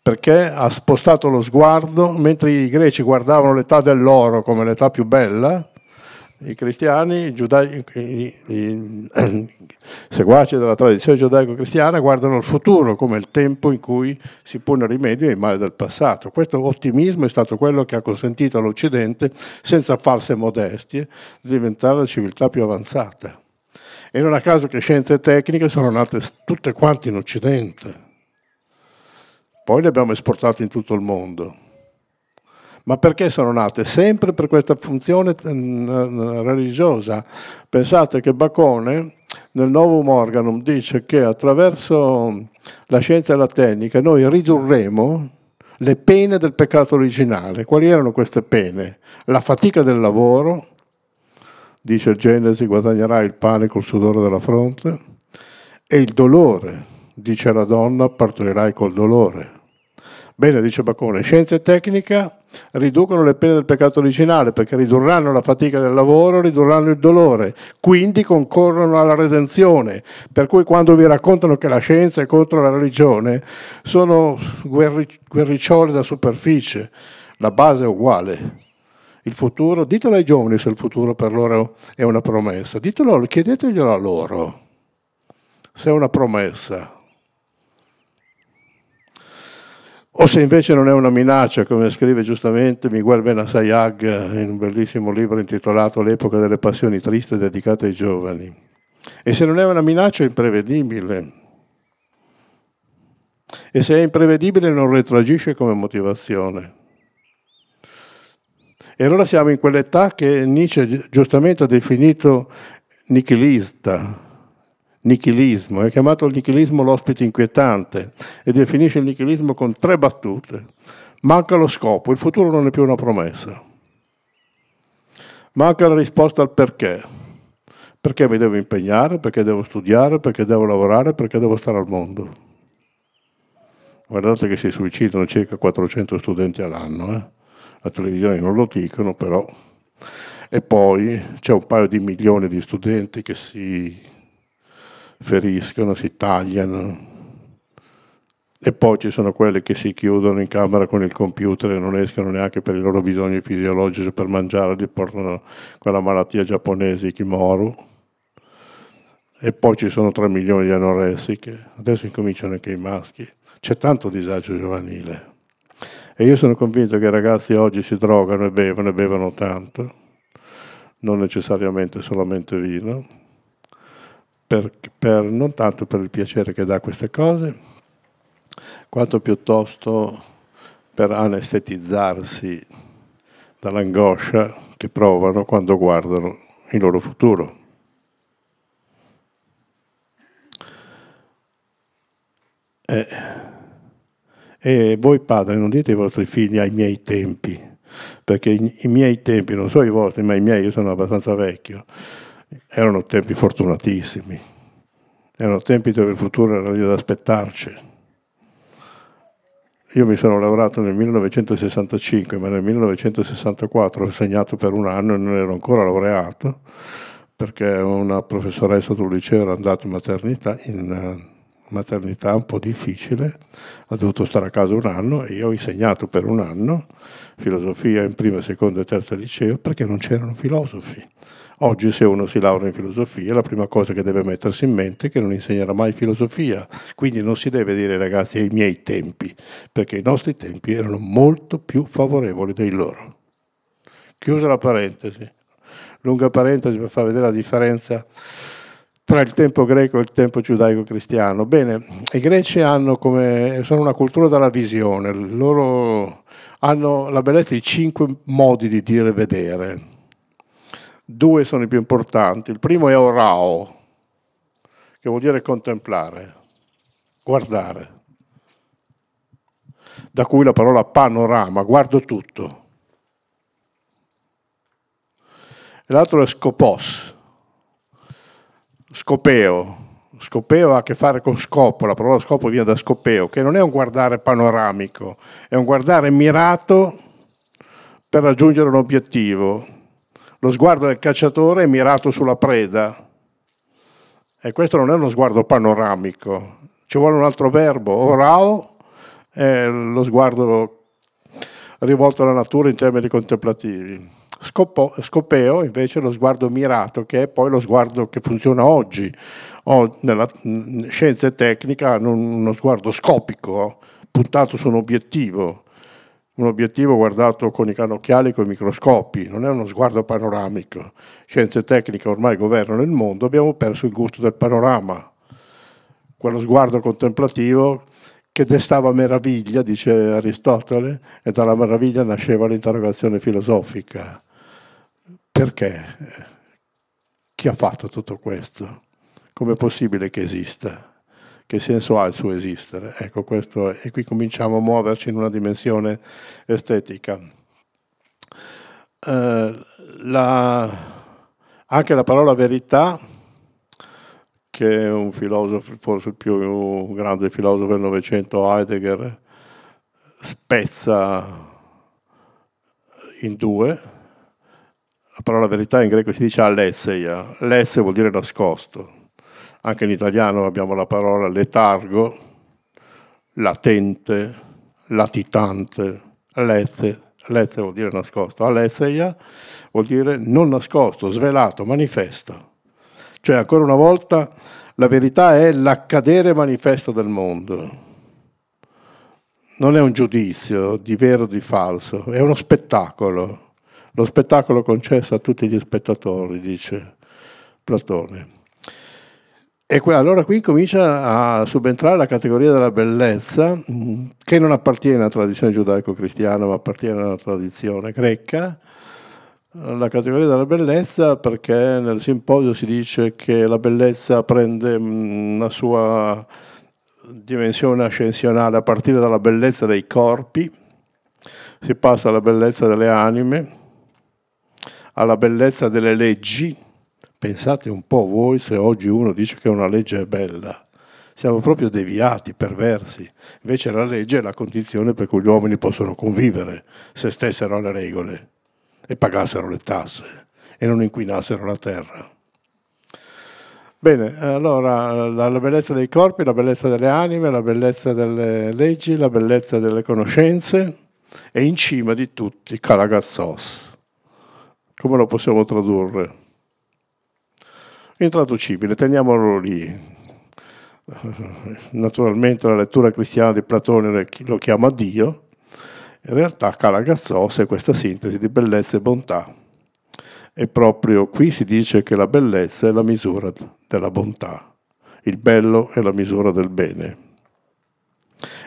perché ha spostato lo sguardo, mentre i greci guardavano l'età dell'oro come l'età più bella, i cristiani, i, giudai, i, i, i seguaci della tradizione giudaico-cristiana guardano il futuro come il tempo in cui si pone rimedio ai mali del passato. Questo ottimismo è stato quello che ha consentito all'Occidente, senza false modestie, di diventare la civiltà più avanzata. E non a caso che scienze e tecniche sono nate tutte quante in Occidente. Poi le abbiamo esportate in tutto il mondo ma perché sono nate? Sempre per questa funzione eh, eh, religiosa. Pensate che Bacone nel Novum Organum dice che attraverso la scienza e la tecnica noi ridurremo le pene del peccato originale. Quali erano queste pene? La fatica del lavoro, dice Genesi, guadagnerà il pane col sudore della fronte, e il dolore, dice la donna, partorirai col dolore. Bene, dice Bacone, scienza e tecnica riducono le pene del peccato originale perché ridurranno la fatica del lavoro, ridurranno il dolore, quindi concorrono alla redenzione. Per cui quando vi raccontano che la scienza è contro la religione, sono guerriccioli da superficie, la base è uguale. Il futuro, ditelo ai giovani se il futuro per loro è una promessa, ditelo, chiedeteglielo a loro se è una promessa. o se invece non è una minaccia, come scrive giustamente Miguel Benassayag in un bellissimo libro intitolato L'epoca delle passioni triste dedicate ai giovani. E se non è una minaccia è imprevedibile. E se è imprevedibile non retragisce come motivazione. E allora siamo in quell'età che Nietzsche giustamente ha definito nichilista, nichilismo, è chiamato il nichilismo l'ospite inquietante e definisce il nichilismo con tre battute. Manca lo scopo, il futuro non è più una promessa. Manca la risposta al perché. Perché mi devo impegnare, perché devo studiare, perché devo lavorare, perché devo stare al mondo. Guardate che si suicidano circa 400 studenti all'anno, eh? la televisione non lo dicono però. E poi c'è un paio di milioni di studenti che si feriscono, si tagliano. E poi ci sono quelli che si chiudono in camera con il computer e non escono neanche per i loro bisogni fisiologici per mangiare, li portano quella malattia giapponese, i kimoru. E poi ci sono 3 milioni di anoressiche, adesso incominciano anche i maschi. C'è tanto disagio giovanile. E io sono convinto che i ragazzi oggi si drogano e bevono e bevono tanto, non necessariamente solamente vino, per, per, non tanto per il piacere che dà queste cose, quanto piuttosto per anestetizzarsi dall'angoscia che provano quando guardano il loro futuro. E, e voi padri non dite ai vostri figli ai miei tempi, perché i, i miei tempi non so i vostri, ma i miei, io sono abbastanza vecchio erano tempi fortunatissimi, erano tempi dove il futuro era lì ad aspettarci. Io mi sono laureato nel 1965, ma nel 1964 ho insegnato per un anno e non ero ancora laureato, perché una professoressa del liceo era andata in maternità, in eh, maternità un po' difficile, ha dovuto stare a casa un anno e io ho insegnato per un anno filosofia in prima, seconda e terza liceo perché non c'erano filosofi Oggi se uno si laurea in filosofia, la prima cosa che deve mettersi in mente è che non insegnerà mai filosofia, quindi non si deve dire ragazzi ai miei tempi, perché i nostri tempi erano molto più favorevoli dei loro. Chiusa la parentesi, lunga parentesi per far vedere la differenza tra il tempo greco e il tempo giudaico-cristiano. Bene, i greci come, sono una cultura della visione, loro hanno la bellezza di cinque modi di dire e vedere due sono i più importanti. Il primo è orao, che vuol dire contemplare, guardare, da cui la parola panorama, guardo tutto. E l'altro è scopos, scopeo. Scopeo ha a che fare con scopo, la parola scopo viene da scopeo, che non è un guardare panoramico, è un guardare mirato per raggiungere un obiettivo lo sguardo del cacciatore è mirato sulla preda e questo non è uno sguardo panoramico, ci vuole un altro verbo, orao è lo sguardo rivolto alla natura in termini contemplativi. Scopo, scopeo invece è lo sguardo mirato, che è poi lo sguardo che funziona oggi. O nella scienza e tecnica hanno uno sguardo scopico, puntato su un obiettivo un obiettivo guardato con i cannocchiali, e con i microscopi, non è uno sguardo panoramico. Scienze tecniche ormai governano il mondo, abbiamo perso il gusto del panorama, quello sguardo contemplativo che destava meraviglia, dice Aristotele, e dalla meraviglia nasceva l'interrogazione filosofica. Perché? Chi ha fatto tutto questo? Com'è possibile che esista? che senso ha il suo esistere? Ecco questo, e qui cominciamo a muoverci in una dimensione estetica. Eh, la, anche la parola verità, che un filosofo, forse il più grande filosofo del Novecento, Heidegger, spezza in due. La parola verità in greco si dice alesseia, lesse vuol dire nascosto, anche in italiano abbiamo la parola letargo, latente, latitante, lete, lete vuol dire nascosto, aletheia vuol dire non nascosto, svelato, manifesto. Cioè, ancora una volta, la verità è l'accadere manifesto del mondo. Non è un giudizio di vero o di falso, è uno spettacolo. Lo spettacolo concesso a tutti gli spettatori, dice Platone. E allora qui comincia a subentrare la categoria della bellezza mm, che non appartiene alla tradizione giudaico-cristiana ma appartiene alla tradizione greca. La categoria della bellezza perché nel simposio si dice che la bellezza prende una mm, sua dimensione ascensionale a partire dalla bellezza dei corpi, si passa alla bellezza delle anime, alla bellezza delle leggi Pensate un po' voi se oggi uno dice che una legge è bella. Siamo proprio deviati, perversi. Invece la legge è la condizione per cui gli uomini possono convivere se stessero alle regole e pagassero le tasse e non inquinassero la terra. Bene, allora la, bellezza dei corpi, la bellezza delle anime, la bellezza delle leggi, la bellezza delle conoscenze e in cima di tutti Calagazzos. Come lo possiamo tradurre? intraducibile, teniamolo lì. Naturalmente la lettura cristiana di Platone lo chiama Dio, in realtà Calagazzò se questa sintesi di bellezza e bontà. E proprio qui si dice che la bellezza è la misura della bontà, il bello è la misura del bene.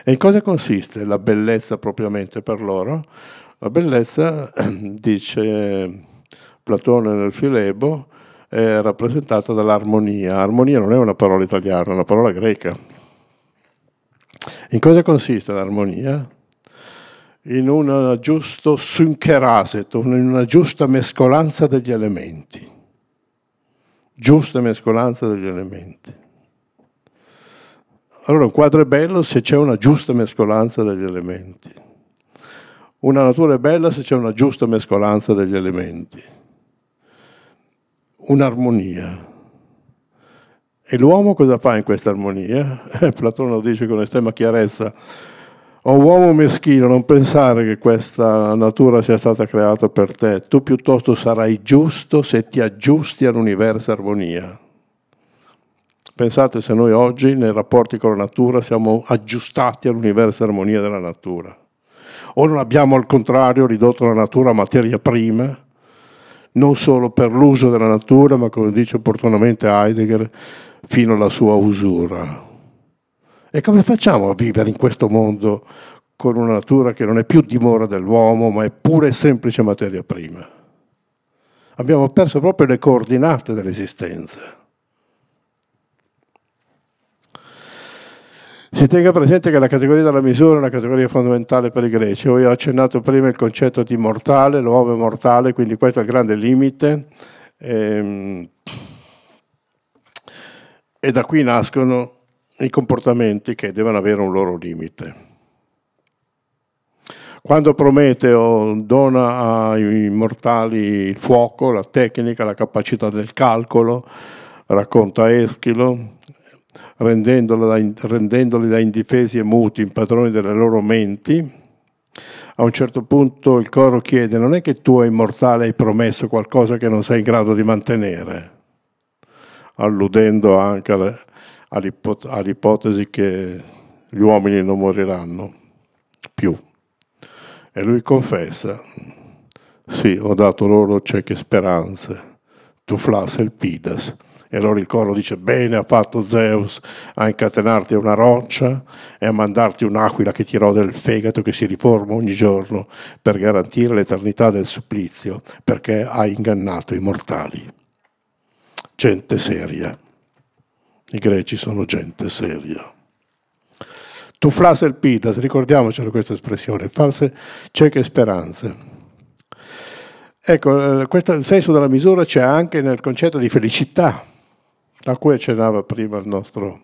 E in cosa consiste la bellezza propriamente per loro? La bellezza, dice Platone nel Filebo, è rappresentata dall'armonia. Armonia non è una parola italiana, è una parola greca. In cosa consiste l'armonia? In un giusto synceraseto, in una giusta mescolanza degli elementi. Giusta mescolanza degli elementi. Allora un quadro è bello se c'è una giusta mescolanza degli elementi. Una natura è bella se c'è una giusta mescolanza degli elementi un'armonia. E l'uomo cosa fa in questa armonia? Eh, Platone lo dice con estrema chiarezza. O uomo meschino, non pensare che questa natura sia stata creata per te. Tu piuttosto sarai giusto se ti aggiusti all'universo armonia. Pensate se noi oggi nei rapporti con la natura siamo aggiustati all'universo armonia della natura. O non abbiamo al contrario ridotto la natura a materia prima, non solo per l'uso della natura, ma come dice opportunamente Heidegger, fino alla sua usura. E come facciamo a vivere in questo mondo con una natura che non è più dimora dell'uomo, ma è pure semplice materia prima? Abbiamo perso proprio le coordinate dell'esistenza. Si tenga presente che la categoria della misura è una categoria fondamentale per i greci. Io ho accennato prima il concetto di mortale, l'uomo è mortale, quindi questo è il grande limite. E, ehm, e da qui nascono i comportamenti che devono avere un loro limite. Quando Prometeo dona ai mortali il fuoco, la tecnica, la capacità del calcolo, racconta Eschilo, rendendoli da, indifesi e muti, impadroni delle loro menti, a un certo punto il coro chiede, non è che tu immortale hai promesso qualcosa che non sei in grado di mantenere, alludendo anche all'ipotesi che gli uomini non moriranno più. E lui confessa, sì, ho dato loro cieche speranze, tu flas el pidas. E allora il coro dice, bene ha fatto Zeus a incatenarti a una roccia e a mandarti un'aquila che ti rode il fegato che si riforma ogni giorno per garantire l'eternità del supplizio, perché hai ingannato i mortali. Gente seria. I greci sono gente seria. Tu flas elpidas, ricordiamocelo questa espressione, false cieche speranze. Ecco, eh, questo, il senso della misura c'è anche nel concetto di felicità a cui accennava prima il nostro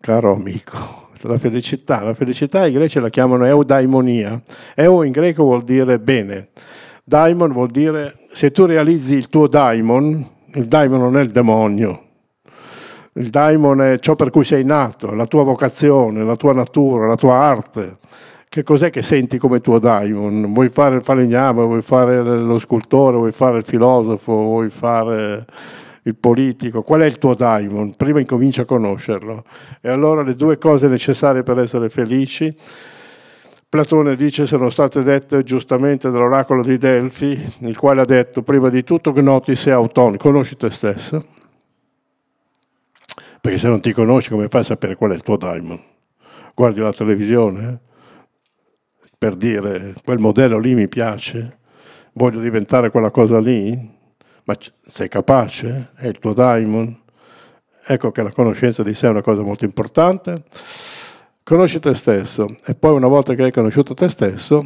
caro amico. La felicità, la felicità i greci la chiamano eudaimonia. Eu in greco vuol dire bene, daimon vuol dire se tu realizzi il tuo daimon, il daimon non è il demonio, il daimon è ciò per cui sei nato, la tua vocazione, la tua natura, la tua arte. Che cos'è che senti come tuo daimon? Vuoi fare il falegname, vuoi fare lo scultore, vuoi fare il filosofo, vuoi fare il politico, qual è il tuo daimon, Prima incomincia a conoscerlo. E allora le due cose necessarie per essere felici, Platone dice, sono state dette giustamente dall'oracolo di Delfi, il quale ha detto, prima di tutto, gnoti se autonomi, conosci te stesso, perché se non ti conosci come fai a sapere qual è il tuo daimon? Guardi la televisione eh? per dire, quel modello lì mi piace, voglio diventare quella cosa lì, ma sei capace? È il tuo daimon? Ecco che la conoscenza di sé è una cosa molto importante. Conosci te stesso e poi una volta che hai conosciuto te stesso,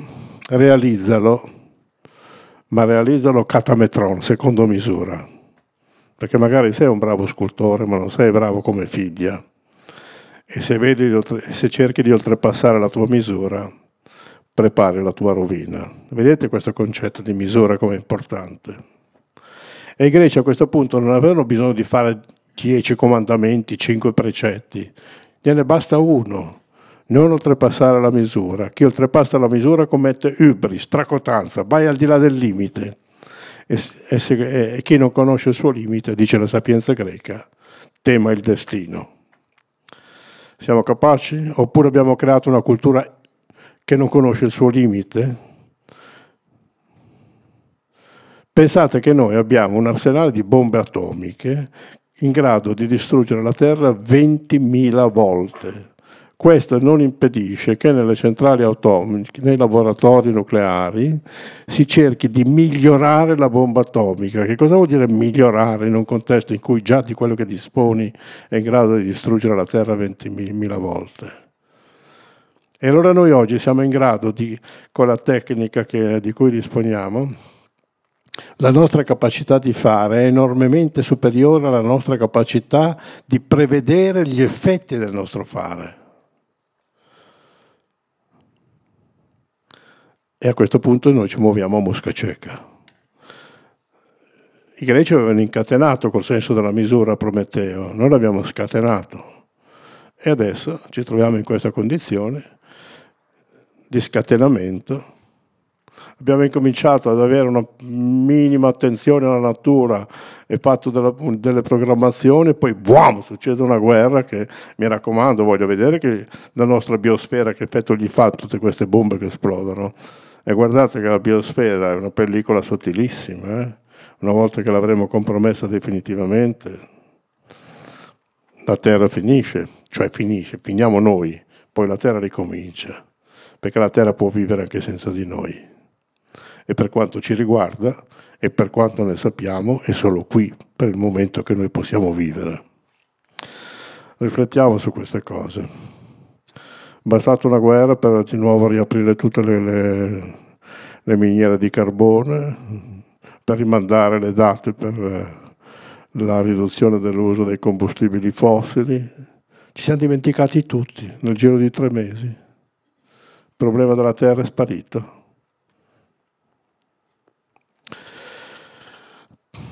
realizzalo, ma realizzalo catametron, secondo misura. Perché magari sei un bravo scultore, ma non sei bravo come figlia. E se, vedi, se cerchi di oltrepassare la tua misura, prepari la tua rovina. Vedete questo concetto di misura come importante. E i greci a questo punto non avevano bisogno di fare dieci comandamenti, cinque precetti, gliene basta uno, non oltrepassare la misura. Chi oltrepassa la misura commette ubris, stracotanza, vai al di là del limite. E, e, se, e chi non conosce il suo limite, dice la sapienza greca, tema il destino. Siamo capaci? Oppure abbiamo creato una cultura che non conosce il suo limite? Pensate che noi abbiamo un arsenale di bombe atomiche in grado di distruggere la Terra 20.000 volte. Questo non impedisce che nelle centrali atomiche, nei laboratori nucleari, si cerchi di migliorare la bomba atomica. Che cosa vuol dire migliorare in un contesto in cui già di quello che disponi è in grado di distruggere la Terra 20.000 volte? E allora noi oggi siamo in grado di, con la tecnica che, di cui disponiamo, la nostra capacità di fare è enormemente superiore alla nostra capacità di prevedere gli effetti del nostro fare. E a questo punto noi ci muoviamo a mosca cieca. I greci avevano incatenato col senso della misura Prometeo, noi l'abbiamo scatenato. E adesso ci troviamo in questa condizione di scatenamento abbiamo incominciato ad avere una minima attenzione alla natura e fatto della, delle programmazioni, poi boom, succede una guerra che mi raccomando, voglio vedere che la nostra biosfera che effetto gli fa tutte queste bombe che esplodono. E guardate che la biosfera è una pellicola sottilissima, eh? una volta che l'avremo compromessa definitivamente, la Terra finisce, cioè finisce, finiamo noi, poi la Terra ricomincia, perché la Terra può vivere anche senza di noi e per quanto ci riguarda e per quanto ne sappiamo è solo qui, per il momento che noi possiamo vivere. Riflettiamo su queste cose. Bastata una guerra per di nuovo riaprire tutte le, le, le miniere di carbone, per rimandare le date per eh, la riduzione dell'uso dei combustibili fossili. Ci siamo dimenticati tutti nel giro di tre mesi. Il problema della terra è sparito.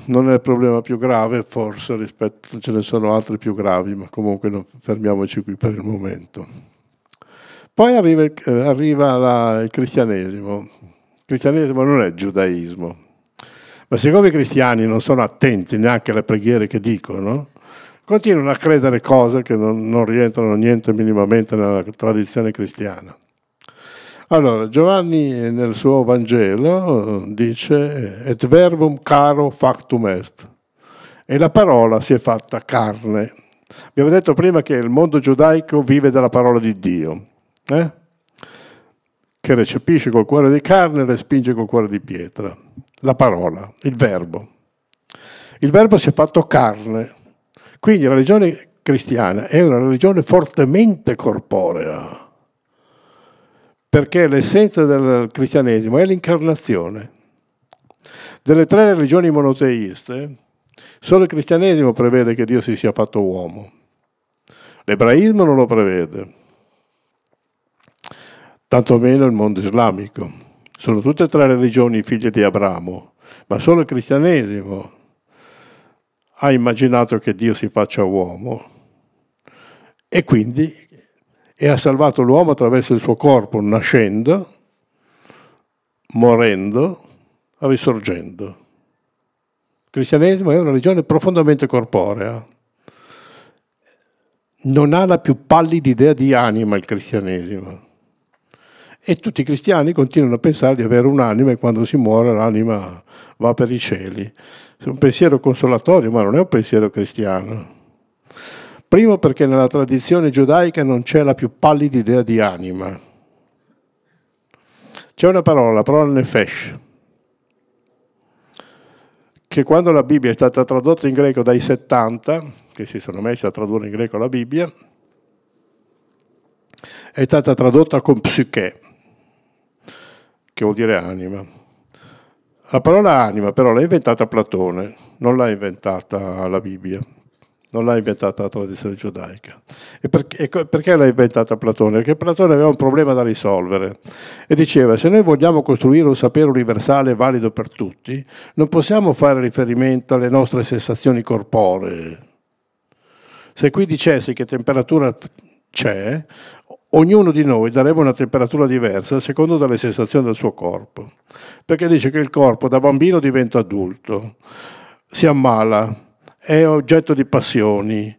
non è il problema più grave, forse rispetto, ce ne sono altri più gravi, ma comunque non fermiamoci qui per il momento. Poi arriva, il, eh, arriva la, il cristianesimo. Il cristianesimo non è giudaismo, ma siccome i cristiani non sono attenti neanche alle preghiere che dicono, continuano a credere cose che non, non rientrano niente minimamente nella tradizione cristiana. Allora, Giovanni eh, nel suo Vangelo eh, dice et verbum caro factum est e la parola si è fatta carne. Abbiamo detto prima che il mondo giudaico vive dalla parola di Dio, eh? che recepisce col cuore di carne e respinge col cuore di pietra. La parola, il verbo. Il verbo si è fatto carne. Quindi la religione cristiana è una religione fortemente corporea perché l'essenza del cristianesimo è l'incarnazione. Delle tre religioni monoteiste, solo il cristianesimo prevede che Dio si sia fatto uomo. L'ebraismo non lo prevede, tantomeno il mondo islamico. Sono tutte e tre religioni figlie di Abramo, ma solo il cristianesimo ha immaginato che Dio si faccia uomo e quindi e ha salvato l'uomo attraverso il suo corpo nascendo, morendo, risorgendo. Il cristianesimo è una religione profondamente corporea. Non ha la più pallida idea di anima il cristianesimo. E tutti i cristiani continuano a pensare di avere un'anima e quando si muore l'anima va per i cieli. È un pensiero consolatorio, ma non è un pensiero cristiano Primo perché nella tradizione giudaica non c'è la più pallida idea di anima. C'è una parola, la parola nefesh, che quando la Bibbia è stata tradotta in greco dai 70, che si sono messi a tradurre in greco la Bibbia, è stata tradotta con psiche, che vuol dire anima. La parola anima però l'ha inventata Platone, non l'ha inventata la Bibbia non l'ha inventata la tradizione giudaica. E perché, perché l'ha inventata Platone? Perché Platone aveva un problema da risolvere e diceva se noi vogliamo costruire un sapere universale valido per tutti, non possiamo fare riferimento alle nostre sensazioni corporee. Se qui dicessi che temperatura c'è, ognuno di noi darebbe una temperatura diversa a secondo delle sensazioni del suo corpo. Perché dice che il corpo da bambino diventa adulto, si ammala, è oggetto di passioni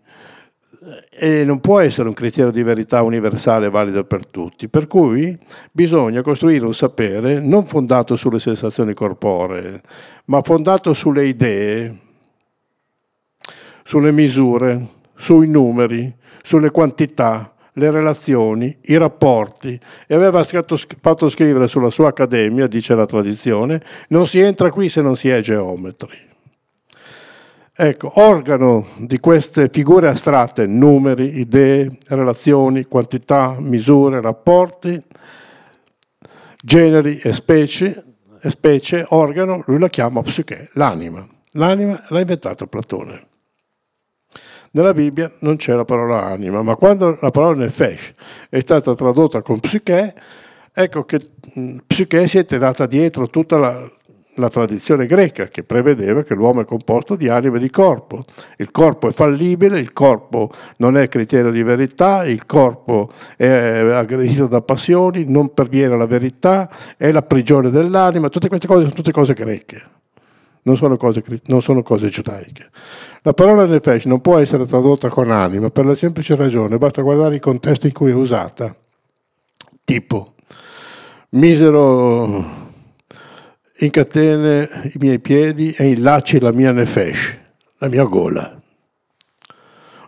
e non può essere un criterio di verità universale valido per tutti, per cui bisogna costruire un sapere non fondato sulle sensazioni corporee, ma fondato sulle idee, sulle misure, sui numeri, sulle quantità, le relazioni, i rapporti e aveva fatto scrivere sulla sua accademia, dice la tradizione, non si entra qui se non si è geometri. Ecco, organo di queste figure astratte, numeri, idee, relazioni, quantità, misure, rapporti, generi e specie, e specie, organo, lui la chiama psiche, l'anima. L'anima l'ha inventata Platone. Nella Bibbia non c'è la parola anima, ma quando la parola nefesh è stata tradotta con psiche, ecco che mh, psiche si è tirata dietro tutta la, la tradizione greca che prevedeva che l'uomo è composto di anima e di corpo. Il corpo è fallibile, il corpo non è criterio di verità, il corpo è aggredito da passioni, non perviene alla verità, è la prigione dell'anima, tutte queste cose sono tutte cose greche. Non sono cose, non sono cose giudaiche. La parola nefesh non può essere tradotta con anima per la semplice ragione, basta guardare il contesto in cui è usata. Tipo, misero incatene i miei piedi e illacci la mia nefesh, la mia gola.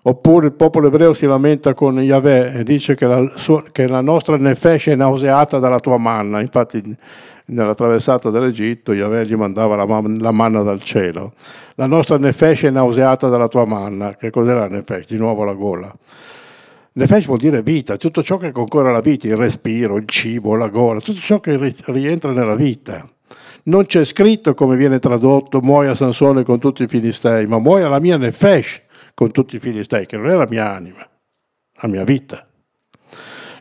Oppure il popolo ebreo si lamenta con Yahweh e dice che la, sua, che la nostra nefesh è nauseata dalla tua manna. Infatti nella traversata dell'Egitto Yahweh gli mandava la, la, manna dal cielo. La nostra nefesh è nauseata dalla tua manna. Che cos'è la nefesh? Di nuovo la gola. Nefesh vuol dire vita, tutto ciò che concorre alla vita, il respiro, il cibo, la gola, tutto ciò che rientra nella vita non c'è scritto come viene tradotto muoia Sansone con tutti i filistei, ma muoia la mia nefesh con tutti i filistei, che non è la mia anima, la mia vita.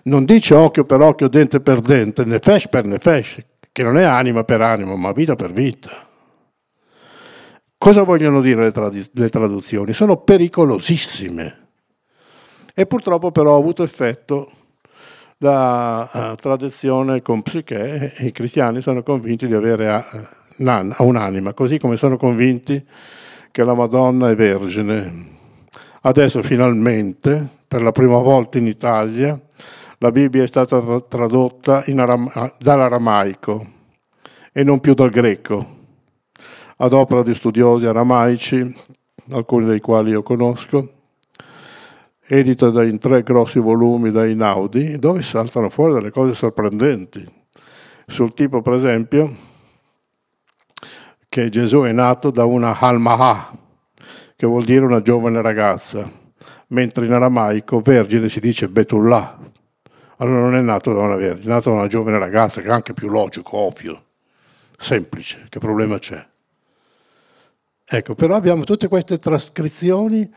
Non dice occhio per occhio, dente per dente, nefesh per nefesh, che non è anima per anima, ma vita per vita. Cosa vogliono dire le, trad- le traduzioni? Sono pericolosissime. E purtroppo però ha avuto effetto la uh, tradizione con psiche, i cristiani sono convinti di avere eh, un'anima, così come sono convinti che la Madonna è vergine. Adesso finalmente, per la prima volta in Italia, la Bibbia è stata tradotta aram dall'aramaico e non più dal greco, ad opera di studiosi aramaici, alcuni dei quali io conosco, edita in tre grossi volumi da Inaudi, dove saltano fuori delle cose sorprendenti, sul tipo per esempio che Gesù è nato da una halmaha, che vuol dire una giovane ragazza, mentre in aramaico vergine si dice betullah, allora non è nato da una vergine, è nato da una giovane ragazza, che è anche più logico, ovvio, semplice, che problema c'è? Ecco, però abbiamo tutte queste trascrizioni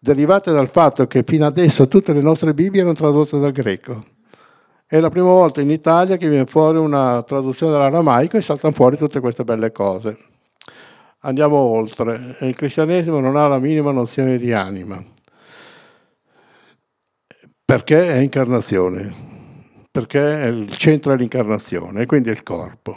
derivate dal fatto che fino adesso tutte le nostre Bibbie erano tradotte dal greco. È la prima volta in Italia che viene fuori una traduzione dall'aramaico e saltano fuori tutte queste belle cose. Andiamo oltre. Il cristianesimo non ha la minima nozione di anima, perché è incarnazione, perché il centro è l'incarnazione e quindi è il corpo.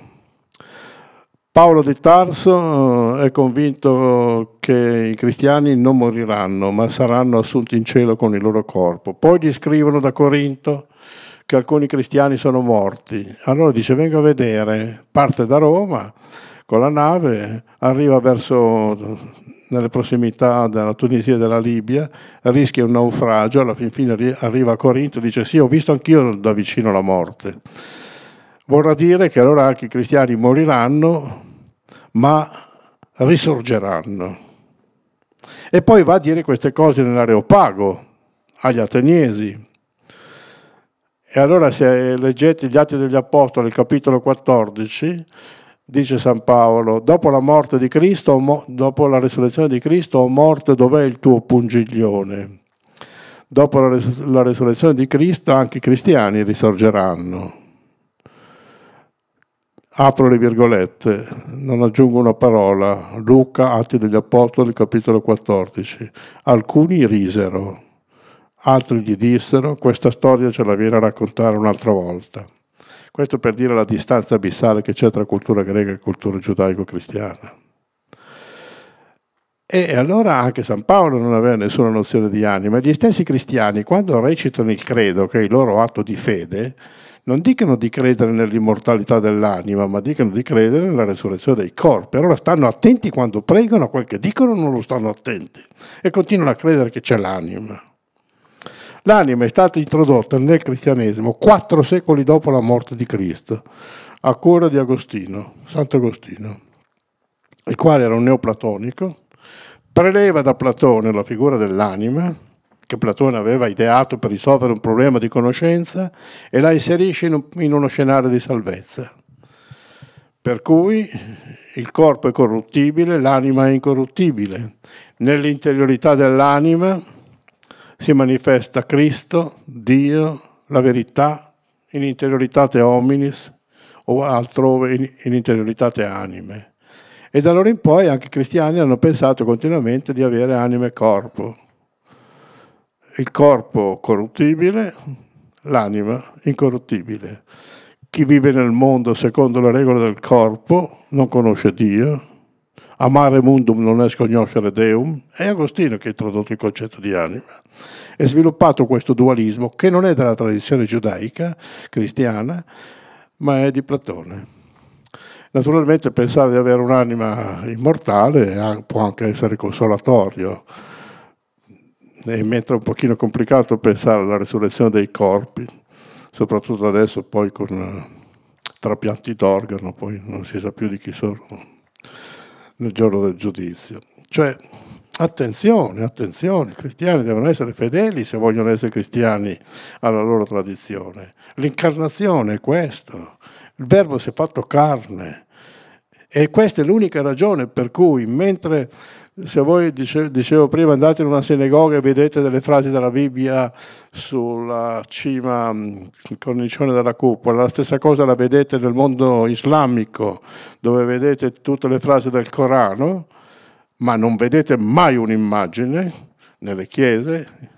Paolo di Tarso eh, è convinto che i cristiani non moriranno, ma saranno assunti in cielo con il loro corpo. Poi gli scrivono da Corinto che alcuni cristiani sono morti. Allora dice vengo a vedere, parte da Roma con la nave, arriva verso nelle prossimità della Tunisia e della Libia, rischia un naufragio, alla fin fine arriva a Corinto e dice sì, ho visto anch'io da vicino la morte vorrà dire che allora anche i cristiani moriranno, ma risorgeranno. E poi va a dire queste cose nell'Areopago, agli Ateniesi. E allora se leggete gli Atti degli Apostoli, capitolo 14, dice San Paolo, dopo la morte di Cristo, mo, dopo la resurrezione di Cristo, o morte, dov'è il tuo pungiglione? Dopo la, res- la resurrezione di Cristo anche i cristiani risorgeranno apro le virgolette, non aggiungo una parola, Luca, Atti degli Apostoli, capitolo 14. Alcuni risero, altri gli dissero, questa storia ce la viene a raccontare un'altra volta. Questo per dire la distanza abissale che c'è tra cultura greca e cultura giudaico-cristiana. E allora anche San Paolo non aveva nessuna nozione di anima. Gli stessi cristiani, quando recitano il credo, che è il loro atto di fede, non dicono di credere nell'immortalità dell'anima, ma dicono di credere nella resurrezione dei corpi. Allora stanno attenti quando pregano a quel che dicono, non lo stanno attenti e continuano a credere che c'è l'anima. L'anima è stata introdotta nel cristianesimo quattro secoli dopo la morte di Cristo, a cura di Agostino, Sant'Agostino, il quale era un neoplatonico, preleva da Platone la figura dell'anima che Platone aveva ideato per risolvere un problema di conoscenza e la inserisce in, un, in uno scenario di salvezza. Per cui il corpo è corruttibile, l'anima è incorruttibile. Nell'interiorità dell'anima si manifesta Cristo, Dio, la verità, in interioritate hominis o altrove in, in interioritate anime. E da allora in poi anche i cristiani hanno pensato continuamente di avere anima e corpo il corpo corruttibile, l'anima incorruttibile. Chi vive nel mondo secondo le regole del corpo non conosce Dio, amare mundum non è conoscere Deum, è Agostino che ha introdotto il concetto di anima e sviluppato questo dualismo che non è della tradizione giudaica, cristiana, ma è di Platone. Naturalmente pensare di avere un'anima immortale può anche essere consolatorio, e mentre è un pochino complicato pensare alla resurrezione dei corpi, soprattutto adesso poi con eh, trapianti d'organo, poi non si sa più di chi sono nel giorno del giudizio. Cioè, attenzione, attenzione, i cristiani devono essere fedeli se vogliono essere cristiani alla loro tradizione. L'incarnazione è questo, il verbo si è fatto carne e questa è l'unica ragione per cui mentre se voi, dicevo prima, andate in una sinagoga e vedete delle frasi della Bibbia sulla cima, sul mm, cornicione della cupola, la stessa cosa la vedete nel mondo islamico, dove vedete tutte le frasi del Corano, ma non vedete mai un'immagine nelle chiese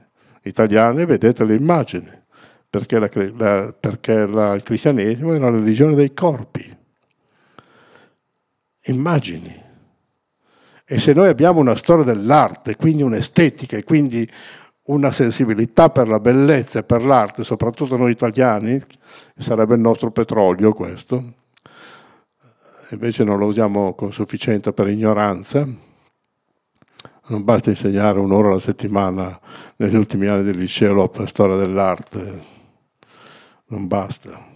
italiane, vedete l'immagine, perché, la, la, perché la, il cristianesimo è la religione dei corpi. Immagini e se noi abbiamo una storia dell'arte, quindi un'estetica e quindi una sensibilità per la bellezza e per l'arte, soprattutto noi italiani, sarebbe il nostro petrolio questo, invece non lo usiamo con sufficienza per ignoranza, non basta insegnare un'ora alla settimana negli ultimi anni del liceo la storia dell'arte, non basta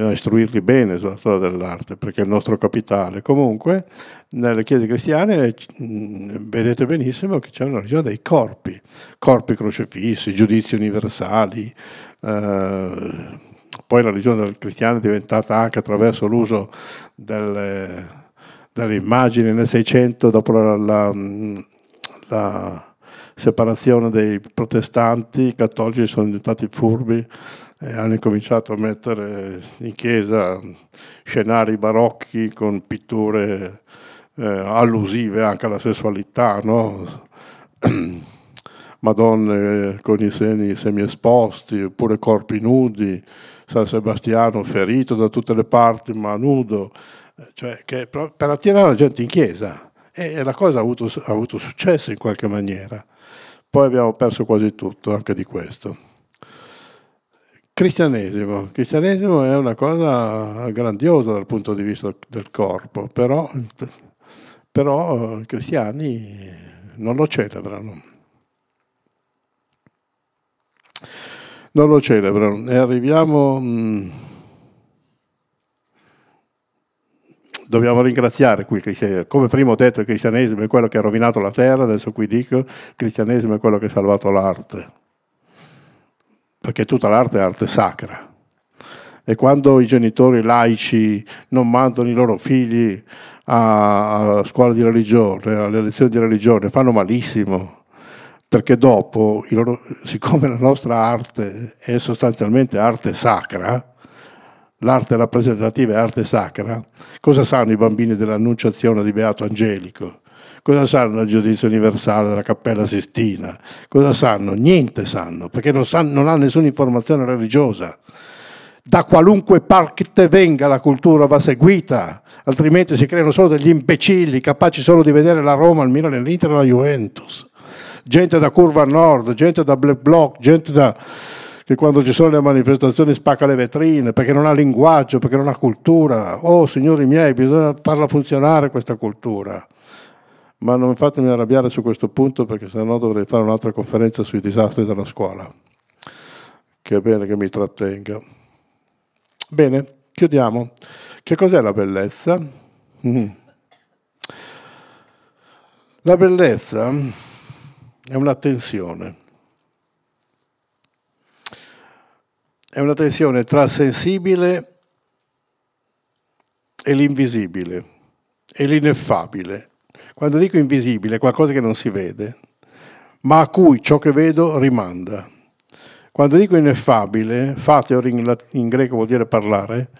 a istruirli bene sulla storia dell'arte, perché è il nostro capitale. Comunque, nelle chiese cristiane vedete benissimo che c'è una religione dei corpi, corpi crocefissi, giudizi universali, eh, poi la religione cristiana è diventata anche attraverso l'uso delle, delle, immagini nel Seicento, dopo la, la, la separazione dei protestanti, i cattolici sono diventati furbi e hanno cominciato a mettere in chiesa scenari barocchi con pitture eh, allusive anche alla sessualità, no? Madonne eh, con i seni semiesposti, oppure corpi nudi, San Sebastiano ferito da tutte le parti ma nudo, eh, cioè per attirare la gente in chiesa. E la cosa ha avuto, ha avuto successo in qualche maniera. Poi abbiamo perso quasi tutto anche di questo. Cristianesimo. cristianesimo è una cosa grandiosa dal punto di vista del corpo, però, però i eh, cristiani non lo celebrano. Non lo celebrano. E arriviamo... Mh, mm, dobbiamo ringraziare qui, il cristianesimo. come prima ho detto il cristianesimo è quello che ha rovinato la terra, adesso qui dico il cristianesimo è quello che ha salvato l'arte, perché tutta l'arte è arte sacra. E quando i genitori laici non mandano i loro figli a, a scuola di religione, alle lezioni di religione, fanno malissimo perché dopo, loro, siccome la nostra arte è sostanzialmente arte sacra, l'arte rappresentativa è arte sacra, cosa sanno i bambini dell'Annunciazione di Beato Angelico? Cosa sanno del giudizio universale della Cappella Sistina? Cosa sanno? Niente sanno, perché non, sanno, non hanno nessuna informazione religiosa. Da qualunque parte venga la cultura va seguita, altrimenti si creano solo degli imbecilli capaci solo di vedere la Roma, il Milan, l'Inter e la Juventus. Gente da Curva Nord, gente da Black Block, gente da che quando ci sono le manifestazioni spacca le vetrine, perché non ha linguaggio, perché non ha cultura. Oh, signori miei, bisogna farla funzionare questa cultura. Ma non fatemi arrabbiare su questo punto, perché sennò dovrei fare un'altra conferenza sui disastri della scuola. Che è bene che mi trattenga. Bene, chiudiamo. Che cos'è la bellezza? Mm. La bellezza è una tensione è una tensione tra il sensibile e l'invisibile e l'ineffabile. Quando dico invisibile è qualcosa che non si vede, ma a cui ciò che vedo rimanda. Quando dico ineffabile, fateor in, in greco vuol dire parlare,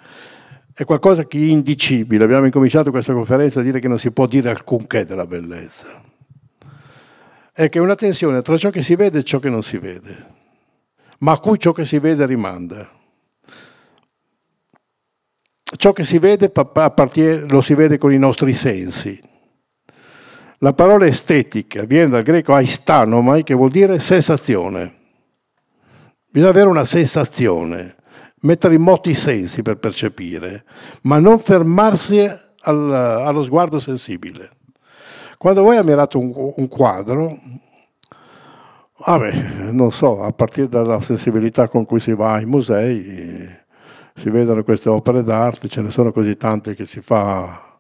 è qualcosa di indicibile. Abbiamo incominciato questa conferenza a dire che non si può dire alcunché della bellezza. È che è una tensione tra ciò che si vede e ciò che non si vede ma a cui ciò che si vede rimanda. Ciò che si vede lo si vede con i nostri sensi. La parola estetica viene dal greco aistanomai, che vuol dire sensazione. Bisogna avere una sensazione, mettere in moto i sensi per percepire, ma non fermarsi allo sguardo sensibile. Quando voi ammirate un, un quadro, Ah beh, non so, a partire dalla sensibilità con cui si va ai musei, si vedono queste opere d'arte, ce ne sono così tante che si fa,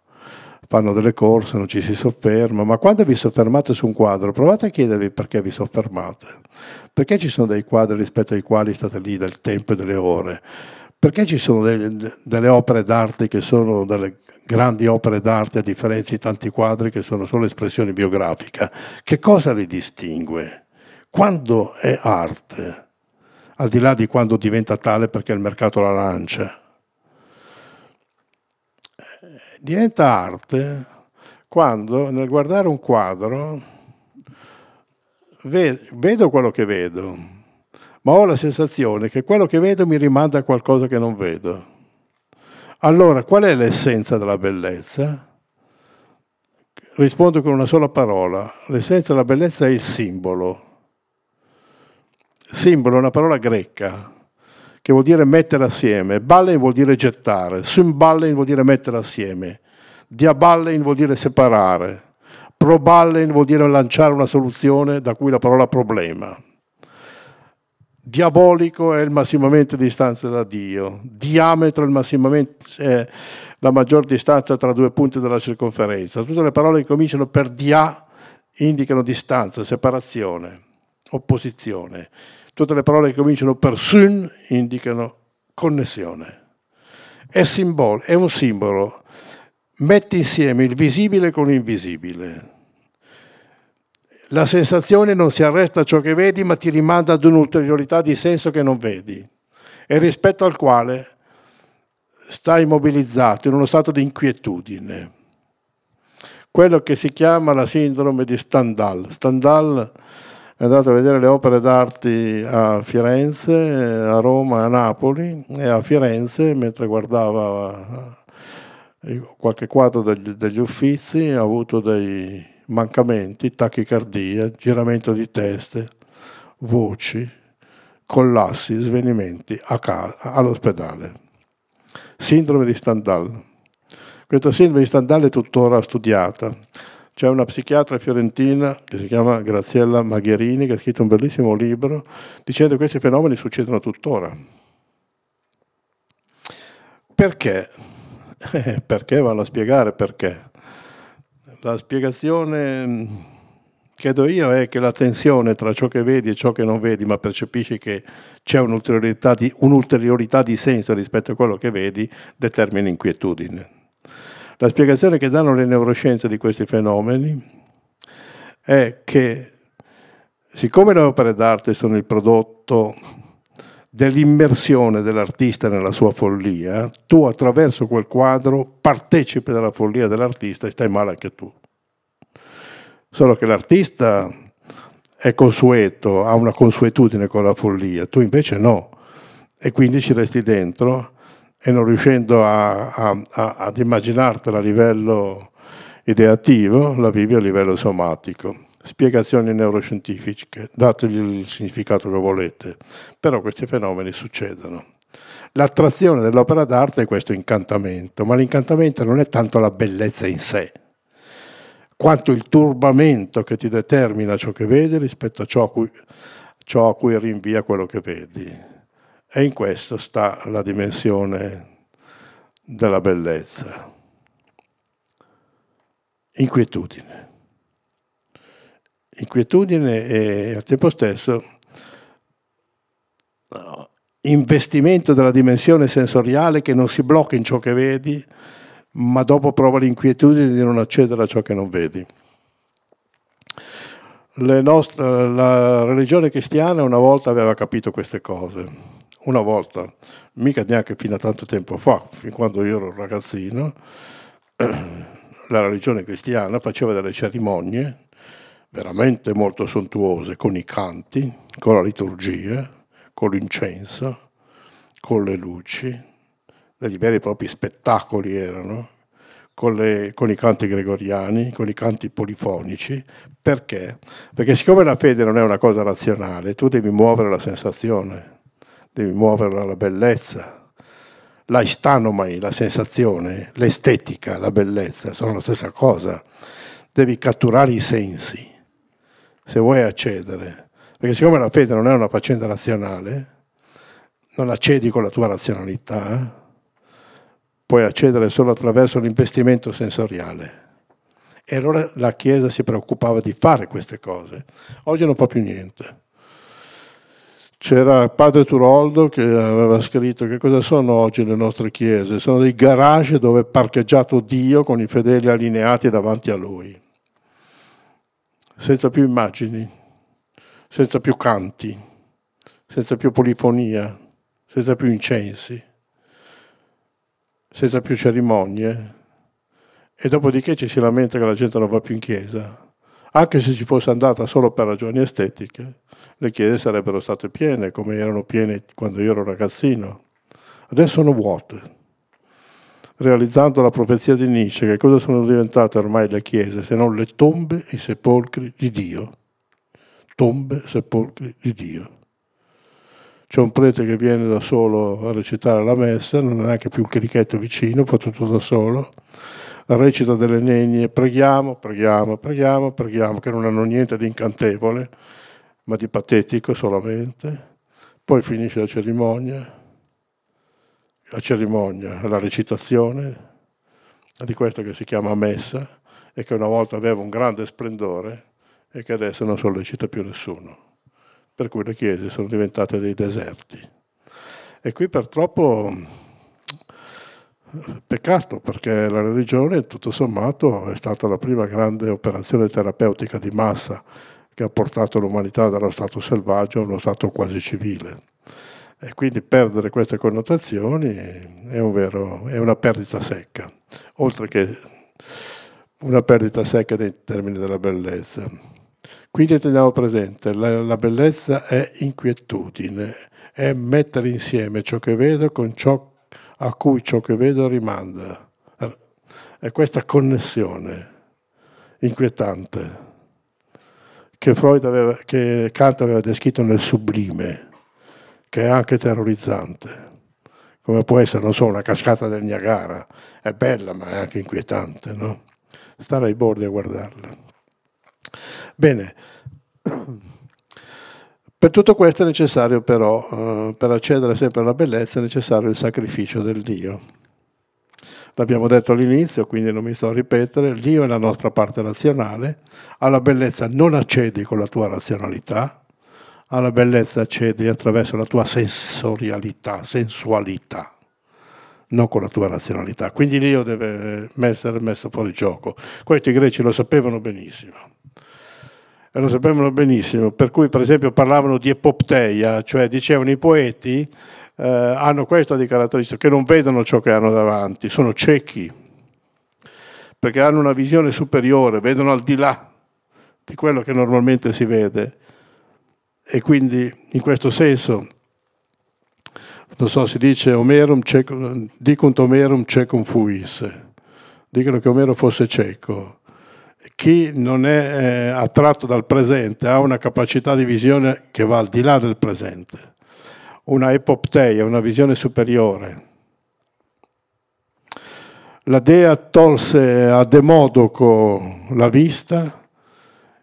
fanno delle corse, non ci si sofferma, ma quando vi soffermate su un quadro, provate a chiedervi perché vi soffermate, perché ci sono dei quadri rispetto ai quali state lì del tempo e delle ore, perché ci sono delle, delle opere d'arte che sono delle grandi opere d'arte a differenza di tanti quadri che sono solo espressioni biografiche, che cosa li distingue? quando è arte, al di là di quando diventa tale perché il mercato la lancia, diventa arte quando nel guardare un quadro vedo quello che vedo, ma ho la sensazione che quello che vedo mi rimanda a qualcosa che non vedo. Allora, qual è l'essenza della bellezza? Rispondo con una sola parola. L'essenza della bellezza è il simbolo simbolo è una parola greca che vuol dire mettere assieme, ballen vuol dire gettare, symballen vuol dire mettere assieme, diaballen vuol dire separare, proballen vuol dire lanciare una soluzione da cui la parola problema. Diabolico è il massimamente distanza da Dio, diametro è la maggior distanza tra due punti della circonferenza. Tutte le parole che cominciano per dia indicano distanza, separazione, opposizione. Tutte le parole che cominciano per sun indicano connessione. È, simbolo, è un simbolo. Mette insieme il visibile con l'invisibile. La sensazione non si arresta a ciò che vedi, ma ti rimanda ad un'ulteriorità di senso che non vedi e rispetto al quale stai immobilizzato in uno stato di inquietudine. Quello che si chiama la sindrome di Stendhal. Stendhal andato a vedere le opere d'arte a Firenze, a Roma, a Napoli e a Firenze mentre guardava eh, qualche quadro degli, degli Uffizi ha avuto dei mancamenti, tachicardia, giramento di teste, voci, collassi, svenimenti casa, all'ospedale. Sindrome di Stendhal. Questa sindrome di Stendhal è tuttora studiata c'è una psichiatra fiorentina che si chiama Graziella Magherini che ha scritto un bellissimo libro dicendo che questi fenomeni succedono tuttora. Perché? Eh, perché vanno a spiegare perché. La spiegazione mm, che do io è che la tensione tra ciò che vedi e ciò che non vedi, ma percepisci che c'è un'ulteriorità di, un di senso rispetto a quello che vedi, determina inquietudine. La spiegazione che danno le neuroscienze di questi fenomeni è che siccome le opere d'arte sono il prodotto dell'immersione dell'artista nella sua follia, tu attraverso quel quadro partecipi alla follia dell'artista e stai male anche tu. Solo che l'artista è consueto, ha una consuetudine con la follia, tu invece no, e quindi ci resti dentro e non riuscendo a, a, a, ad immaginartela a livello ideativo, la vivi a livello somatico. Spiegazioni neuroscientifiche, dategli il significato che volete, però questi fenomeni succedono. L'attrazione dell'opera d'arte è questo incantamento, ma l'incantamento non è tanto la bellezza in sé, quanto il turbamento che ti determina ciò che vedi rispetto a ciò a cui, ciò a cui rinvia quello che vedi e in questo sta la dimensione della bellezza. Inquietudine. Inquietudine e al tempo stesso investimento della dimensione sensoriale che non si blocca in ciò che vedi, ma dopo prova l'inquietudine di non accedere a ciò che non vedi. Nostre, la religione cristiana una volta aveva capito queste cose una volta, mica neanche fino a tanto tempo fa, fin quando io ero ragazzino, la religione cristiana faceva delle cerimonie veramente molto sontuose, con i canti, con la liturgia, con l'incenso, con le luci, dei veri e propri spettacoli erano, con, le, con, i canti gregoriani, con i canti polifonici. Perché? Perché siccome la fede non è una cosa razionale, tu devi muovere la sensazione devi muoverla alla bellezza. La istanomai, la sensazione, l'estetica, la bellezza, sono la stessa cosa. Devi catturare i sensi se vuoi accedere. Perché siccome la fede non è una faccenda razionale, non accedi con la tua razionalità, puoi accedere solo attraverso l'investimento sensoriale. E allora la Chiesa si preoccupava di fare queste cose. Oggi non fa più niente c'era padre Turoldo che aveva scritto che cosa sono oggi le nostre chiese? Sono dei garage dove è parcheggiato Dio con i fedeli allineati davanti a lui, senza più immagini, senza più canti, senza più polifonia, senza più incensi, senza più cerimonie. E dopodiché ci si lamenta che la gente non va più in chiesa, anche se ci fosse andata solo per ragioni estetiche le chiese sarebbero state piene, come erano piene quando io ero ragazzino. Adesso sono vuote. Realizzando la profezia di Nietzsche, che cosa sono diventate ormai le chiese se non le tombe e i sepolcri di Dio? Tombe, sepolcri di Dio. C'è un prete che viene da solo a recitare la messa, non è neanche più il chierichetto vicino, fa tutto da solo recita delle negne, preghiamo, preghiamo, preghiamo, preghiamo, che non hanno niente di incantevole, ma di patetico solamente. Poi finisce la cerimonia, la cerimonia, la recitazione di questo che si chiama messa e che una volta aveva un grande splendore e che adesso non sollecita più nessuno. Per cui le chiese sono diventate dei deserti. E qui purtroppo eh, peccato perché la religione tutto sommato è stata la prima grande operazione terapeutica di massa che ha portato l'umanità dallo stato selvaggio a uno stato quasi civile. E quindi perdere queste connotazioni è, un vero, è una perdita secca, oltre che una perdita secca nei termini della bellezza. Quindi teniamo presente, la, la bellezza è inquietudine, è mettere insieme ciò che vedo con ciò a cui ciò che vedo rimanda. È questa connessione inquietante che, aveva, che Kant aveva descritto nel sublime, che è anche terrorizzante, come può essere, non so, una cascata del Niagara, è bella ma è anche inquietante, no? stare ai bordi a guardarla. Bene, per tutto questo è necessario però, eh, per accedere sempre alla bellezza, è necessario il sacrificio del Dio l'abbiamo detto all'inizio, quindi non mi sto a ripetere, l'io è la nostra parte razionale, alla bellezza non accedi con la tua razionalità, alla bellezza accedi attraverso la tua sensorialità, sensualità, non con la tua razionalità. Quindi l'io deve essere messo fuori gioco. Questo i greci lo sapevano benissimo. E lo sapevano benissimo, per cui per esempio parlavano di epopteia, cioè dicevano i poeti eh, hanno questa di caratteristica, che non vedono ciò che hanno davanti, sono ciechi, perché hanno una visione superiore, vedono al di là di quello che normalmente si vede. E quindi in questo senso, non so, si dice Omerum cecum, dicunt Omerum cecum fuis, dicono che Omero fosse cieco. Chi non è eh, attratto dal presente ha una capacità di visione che va al di là del presente una epopteia, una visione superiore. La dea tolse a Demodoco la vista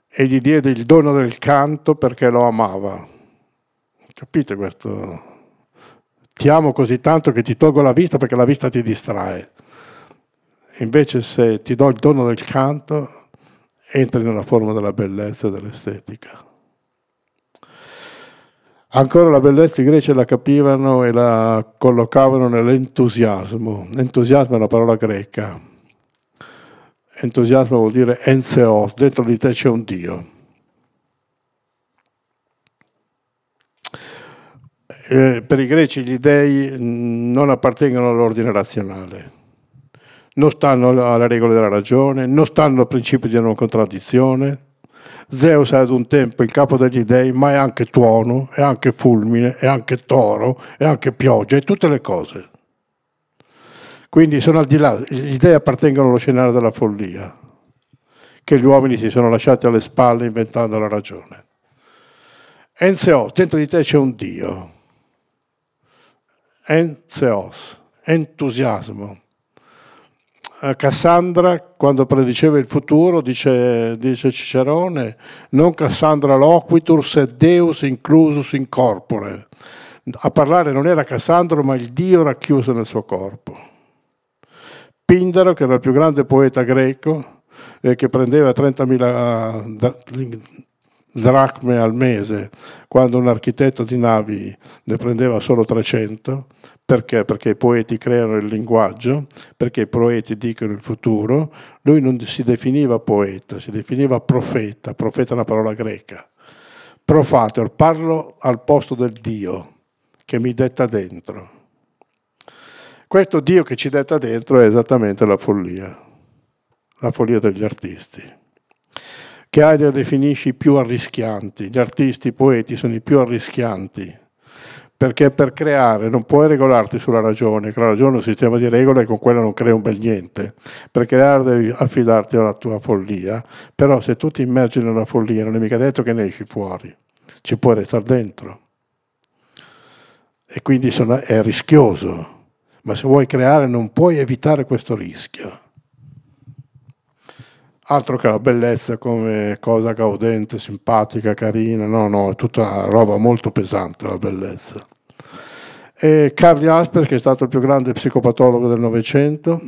e gli diede il dono del canto perché lo amava. Capite questo? Ti amo così tanto che ti tolgo la vista perché la vista ti distrae. Invece se ti do il dono del canto, entri nella forma della bellezza e dell'estetica. Ancora la bellezza i greci la capivano e la collocavano nell'entusiasmo. Entusiasmo è una parola greca. Entusiasmo vuol dire enseos, dentro di te c'è un Dio. Eh, per i greci gli dei non appartengono all'ordine razionale, non stanno alle regole della ragione, non stanno al principio di non contraddizione Zeus ad un tempo il capo degli dei, ma è anche tuono, è anche fulmine, è anche toro, è anche pioggia, è tutte le cose. Quindi sono al di là, gli dei appartengono allo scenario della follia, che gli uomini si sono lasciati alle spalle inventando la ragione. Enzeos, dentro di te c'è un Dio. Enzeos, entusiasmo, eh, Cassandra, quando prediceva il futuro, dice, dice Cicerone, non Cassandra loquitur, se Deus inclusus in corpore. A parlare non era Cassandro, ma il Dio racchiuso nel suo corpo. Pindaro, che era il più grande poeta greco, eh, che prendeva 30.000 eh, dracme al mese, quando un architetto di navi ne prendeva solo 300, perché? Perché i poeti creano il linguaggio, perché i poeti dicono il futuro. Lui non si definiva poeta, si definiva profeta. Profeta è una parola greca. Profator, parlo al posto del Dio che mi detta dentro. Questo Dio che ci detta dentro è esattamente la follia, la follia degli artisti che Heidegger definisce i più arrischianti. Gli artisti, i poeti sono i più arrischianti perché per creare non puoi regolarti sulla ragione, che la ragione è un sistema di regole e con quella non crea un bel niente. Per creare devi affidarti alla tua follia, però se tu ti immergi nella follia non è mica detto che ne esci fuori, ci puoi restare dentro. E quindi sono, è rischioso, ma se vuoi creare non puoi evitare questo rischio altro che la bellezza come cosa gaudente, simpatica, carina, no, no, è tutta una roba molto pesante la bellezza. E Carl Jasper, che è stato il più grande psicopatologo del Novecento,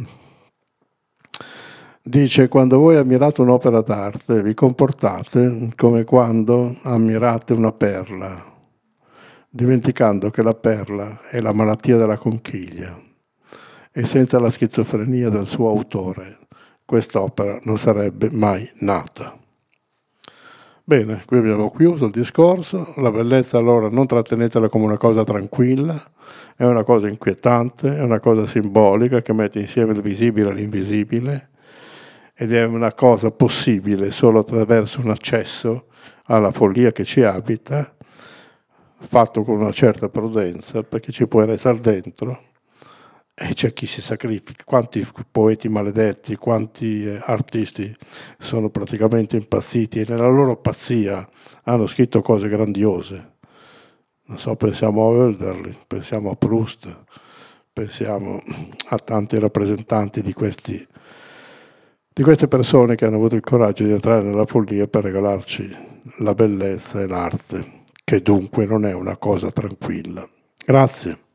dice quando voi ammirate un'opera d'arte vi comportate come quando ammirate una perla, dimenticando che la perla è la malattia della conchiglia e senza la schizofrenia del suo autore, quest'opera non sarebbe mai nata. Bene, qui abbiamo chiuso il discorso, la bellezza allora non trattenetela come una cosa tranquilla, è una cosa inquietante, è una cosa simbolica che mette insieme il visibile e l'invisibile ed è una cosa possibile solo attraverso un accesso alla follia che ci abita, fatto con una certa prudenza perché ci puoi restare dentro e eh, c'è chi si sacrifica, quanti poeti maledetti, quanti eh, artisti sono praticamente impazziti e nella loro pazzia hanno scritto cose grandiose. Non so, pensiamo a Hölderlin, pensiamo a Proust, pensiamo a tanti rappresentanti di, questi, di queste persone che hanno avuto il coraggio di entrare nella follia per regalarci la bellezza e l'arte, che dunque non è una cosa tranquilla. Grazie.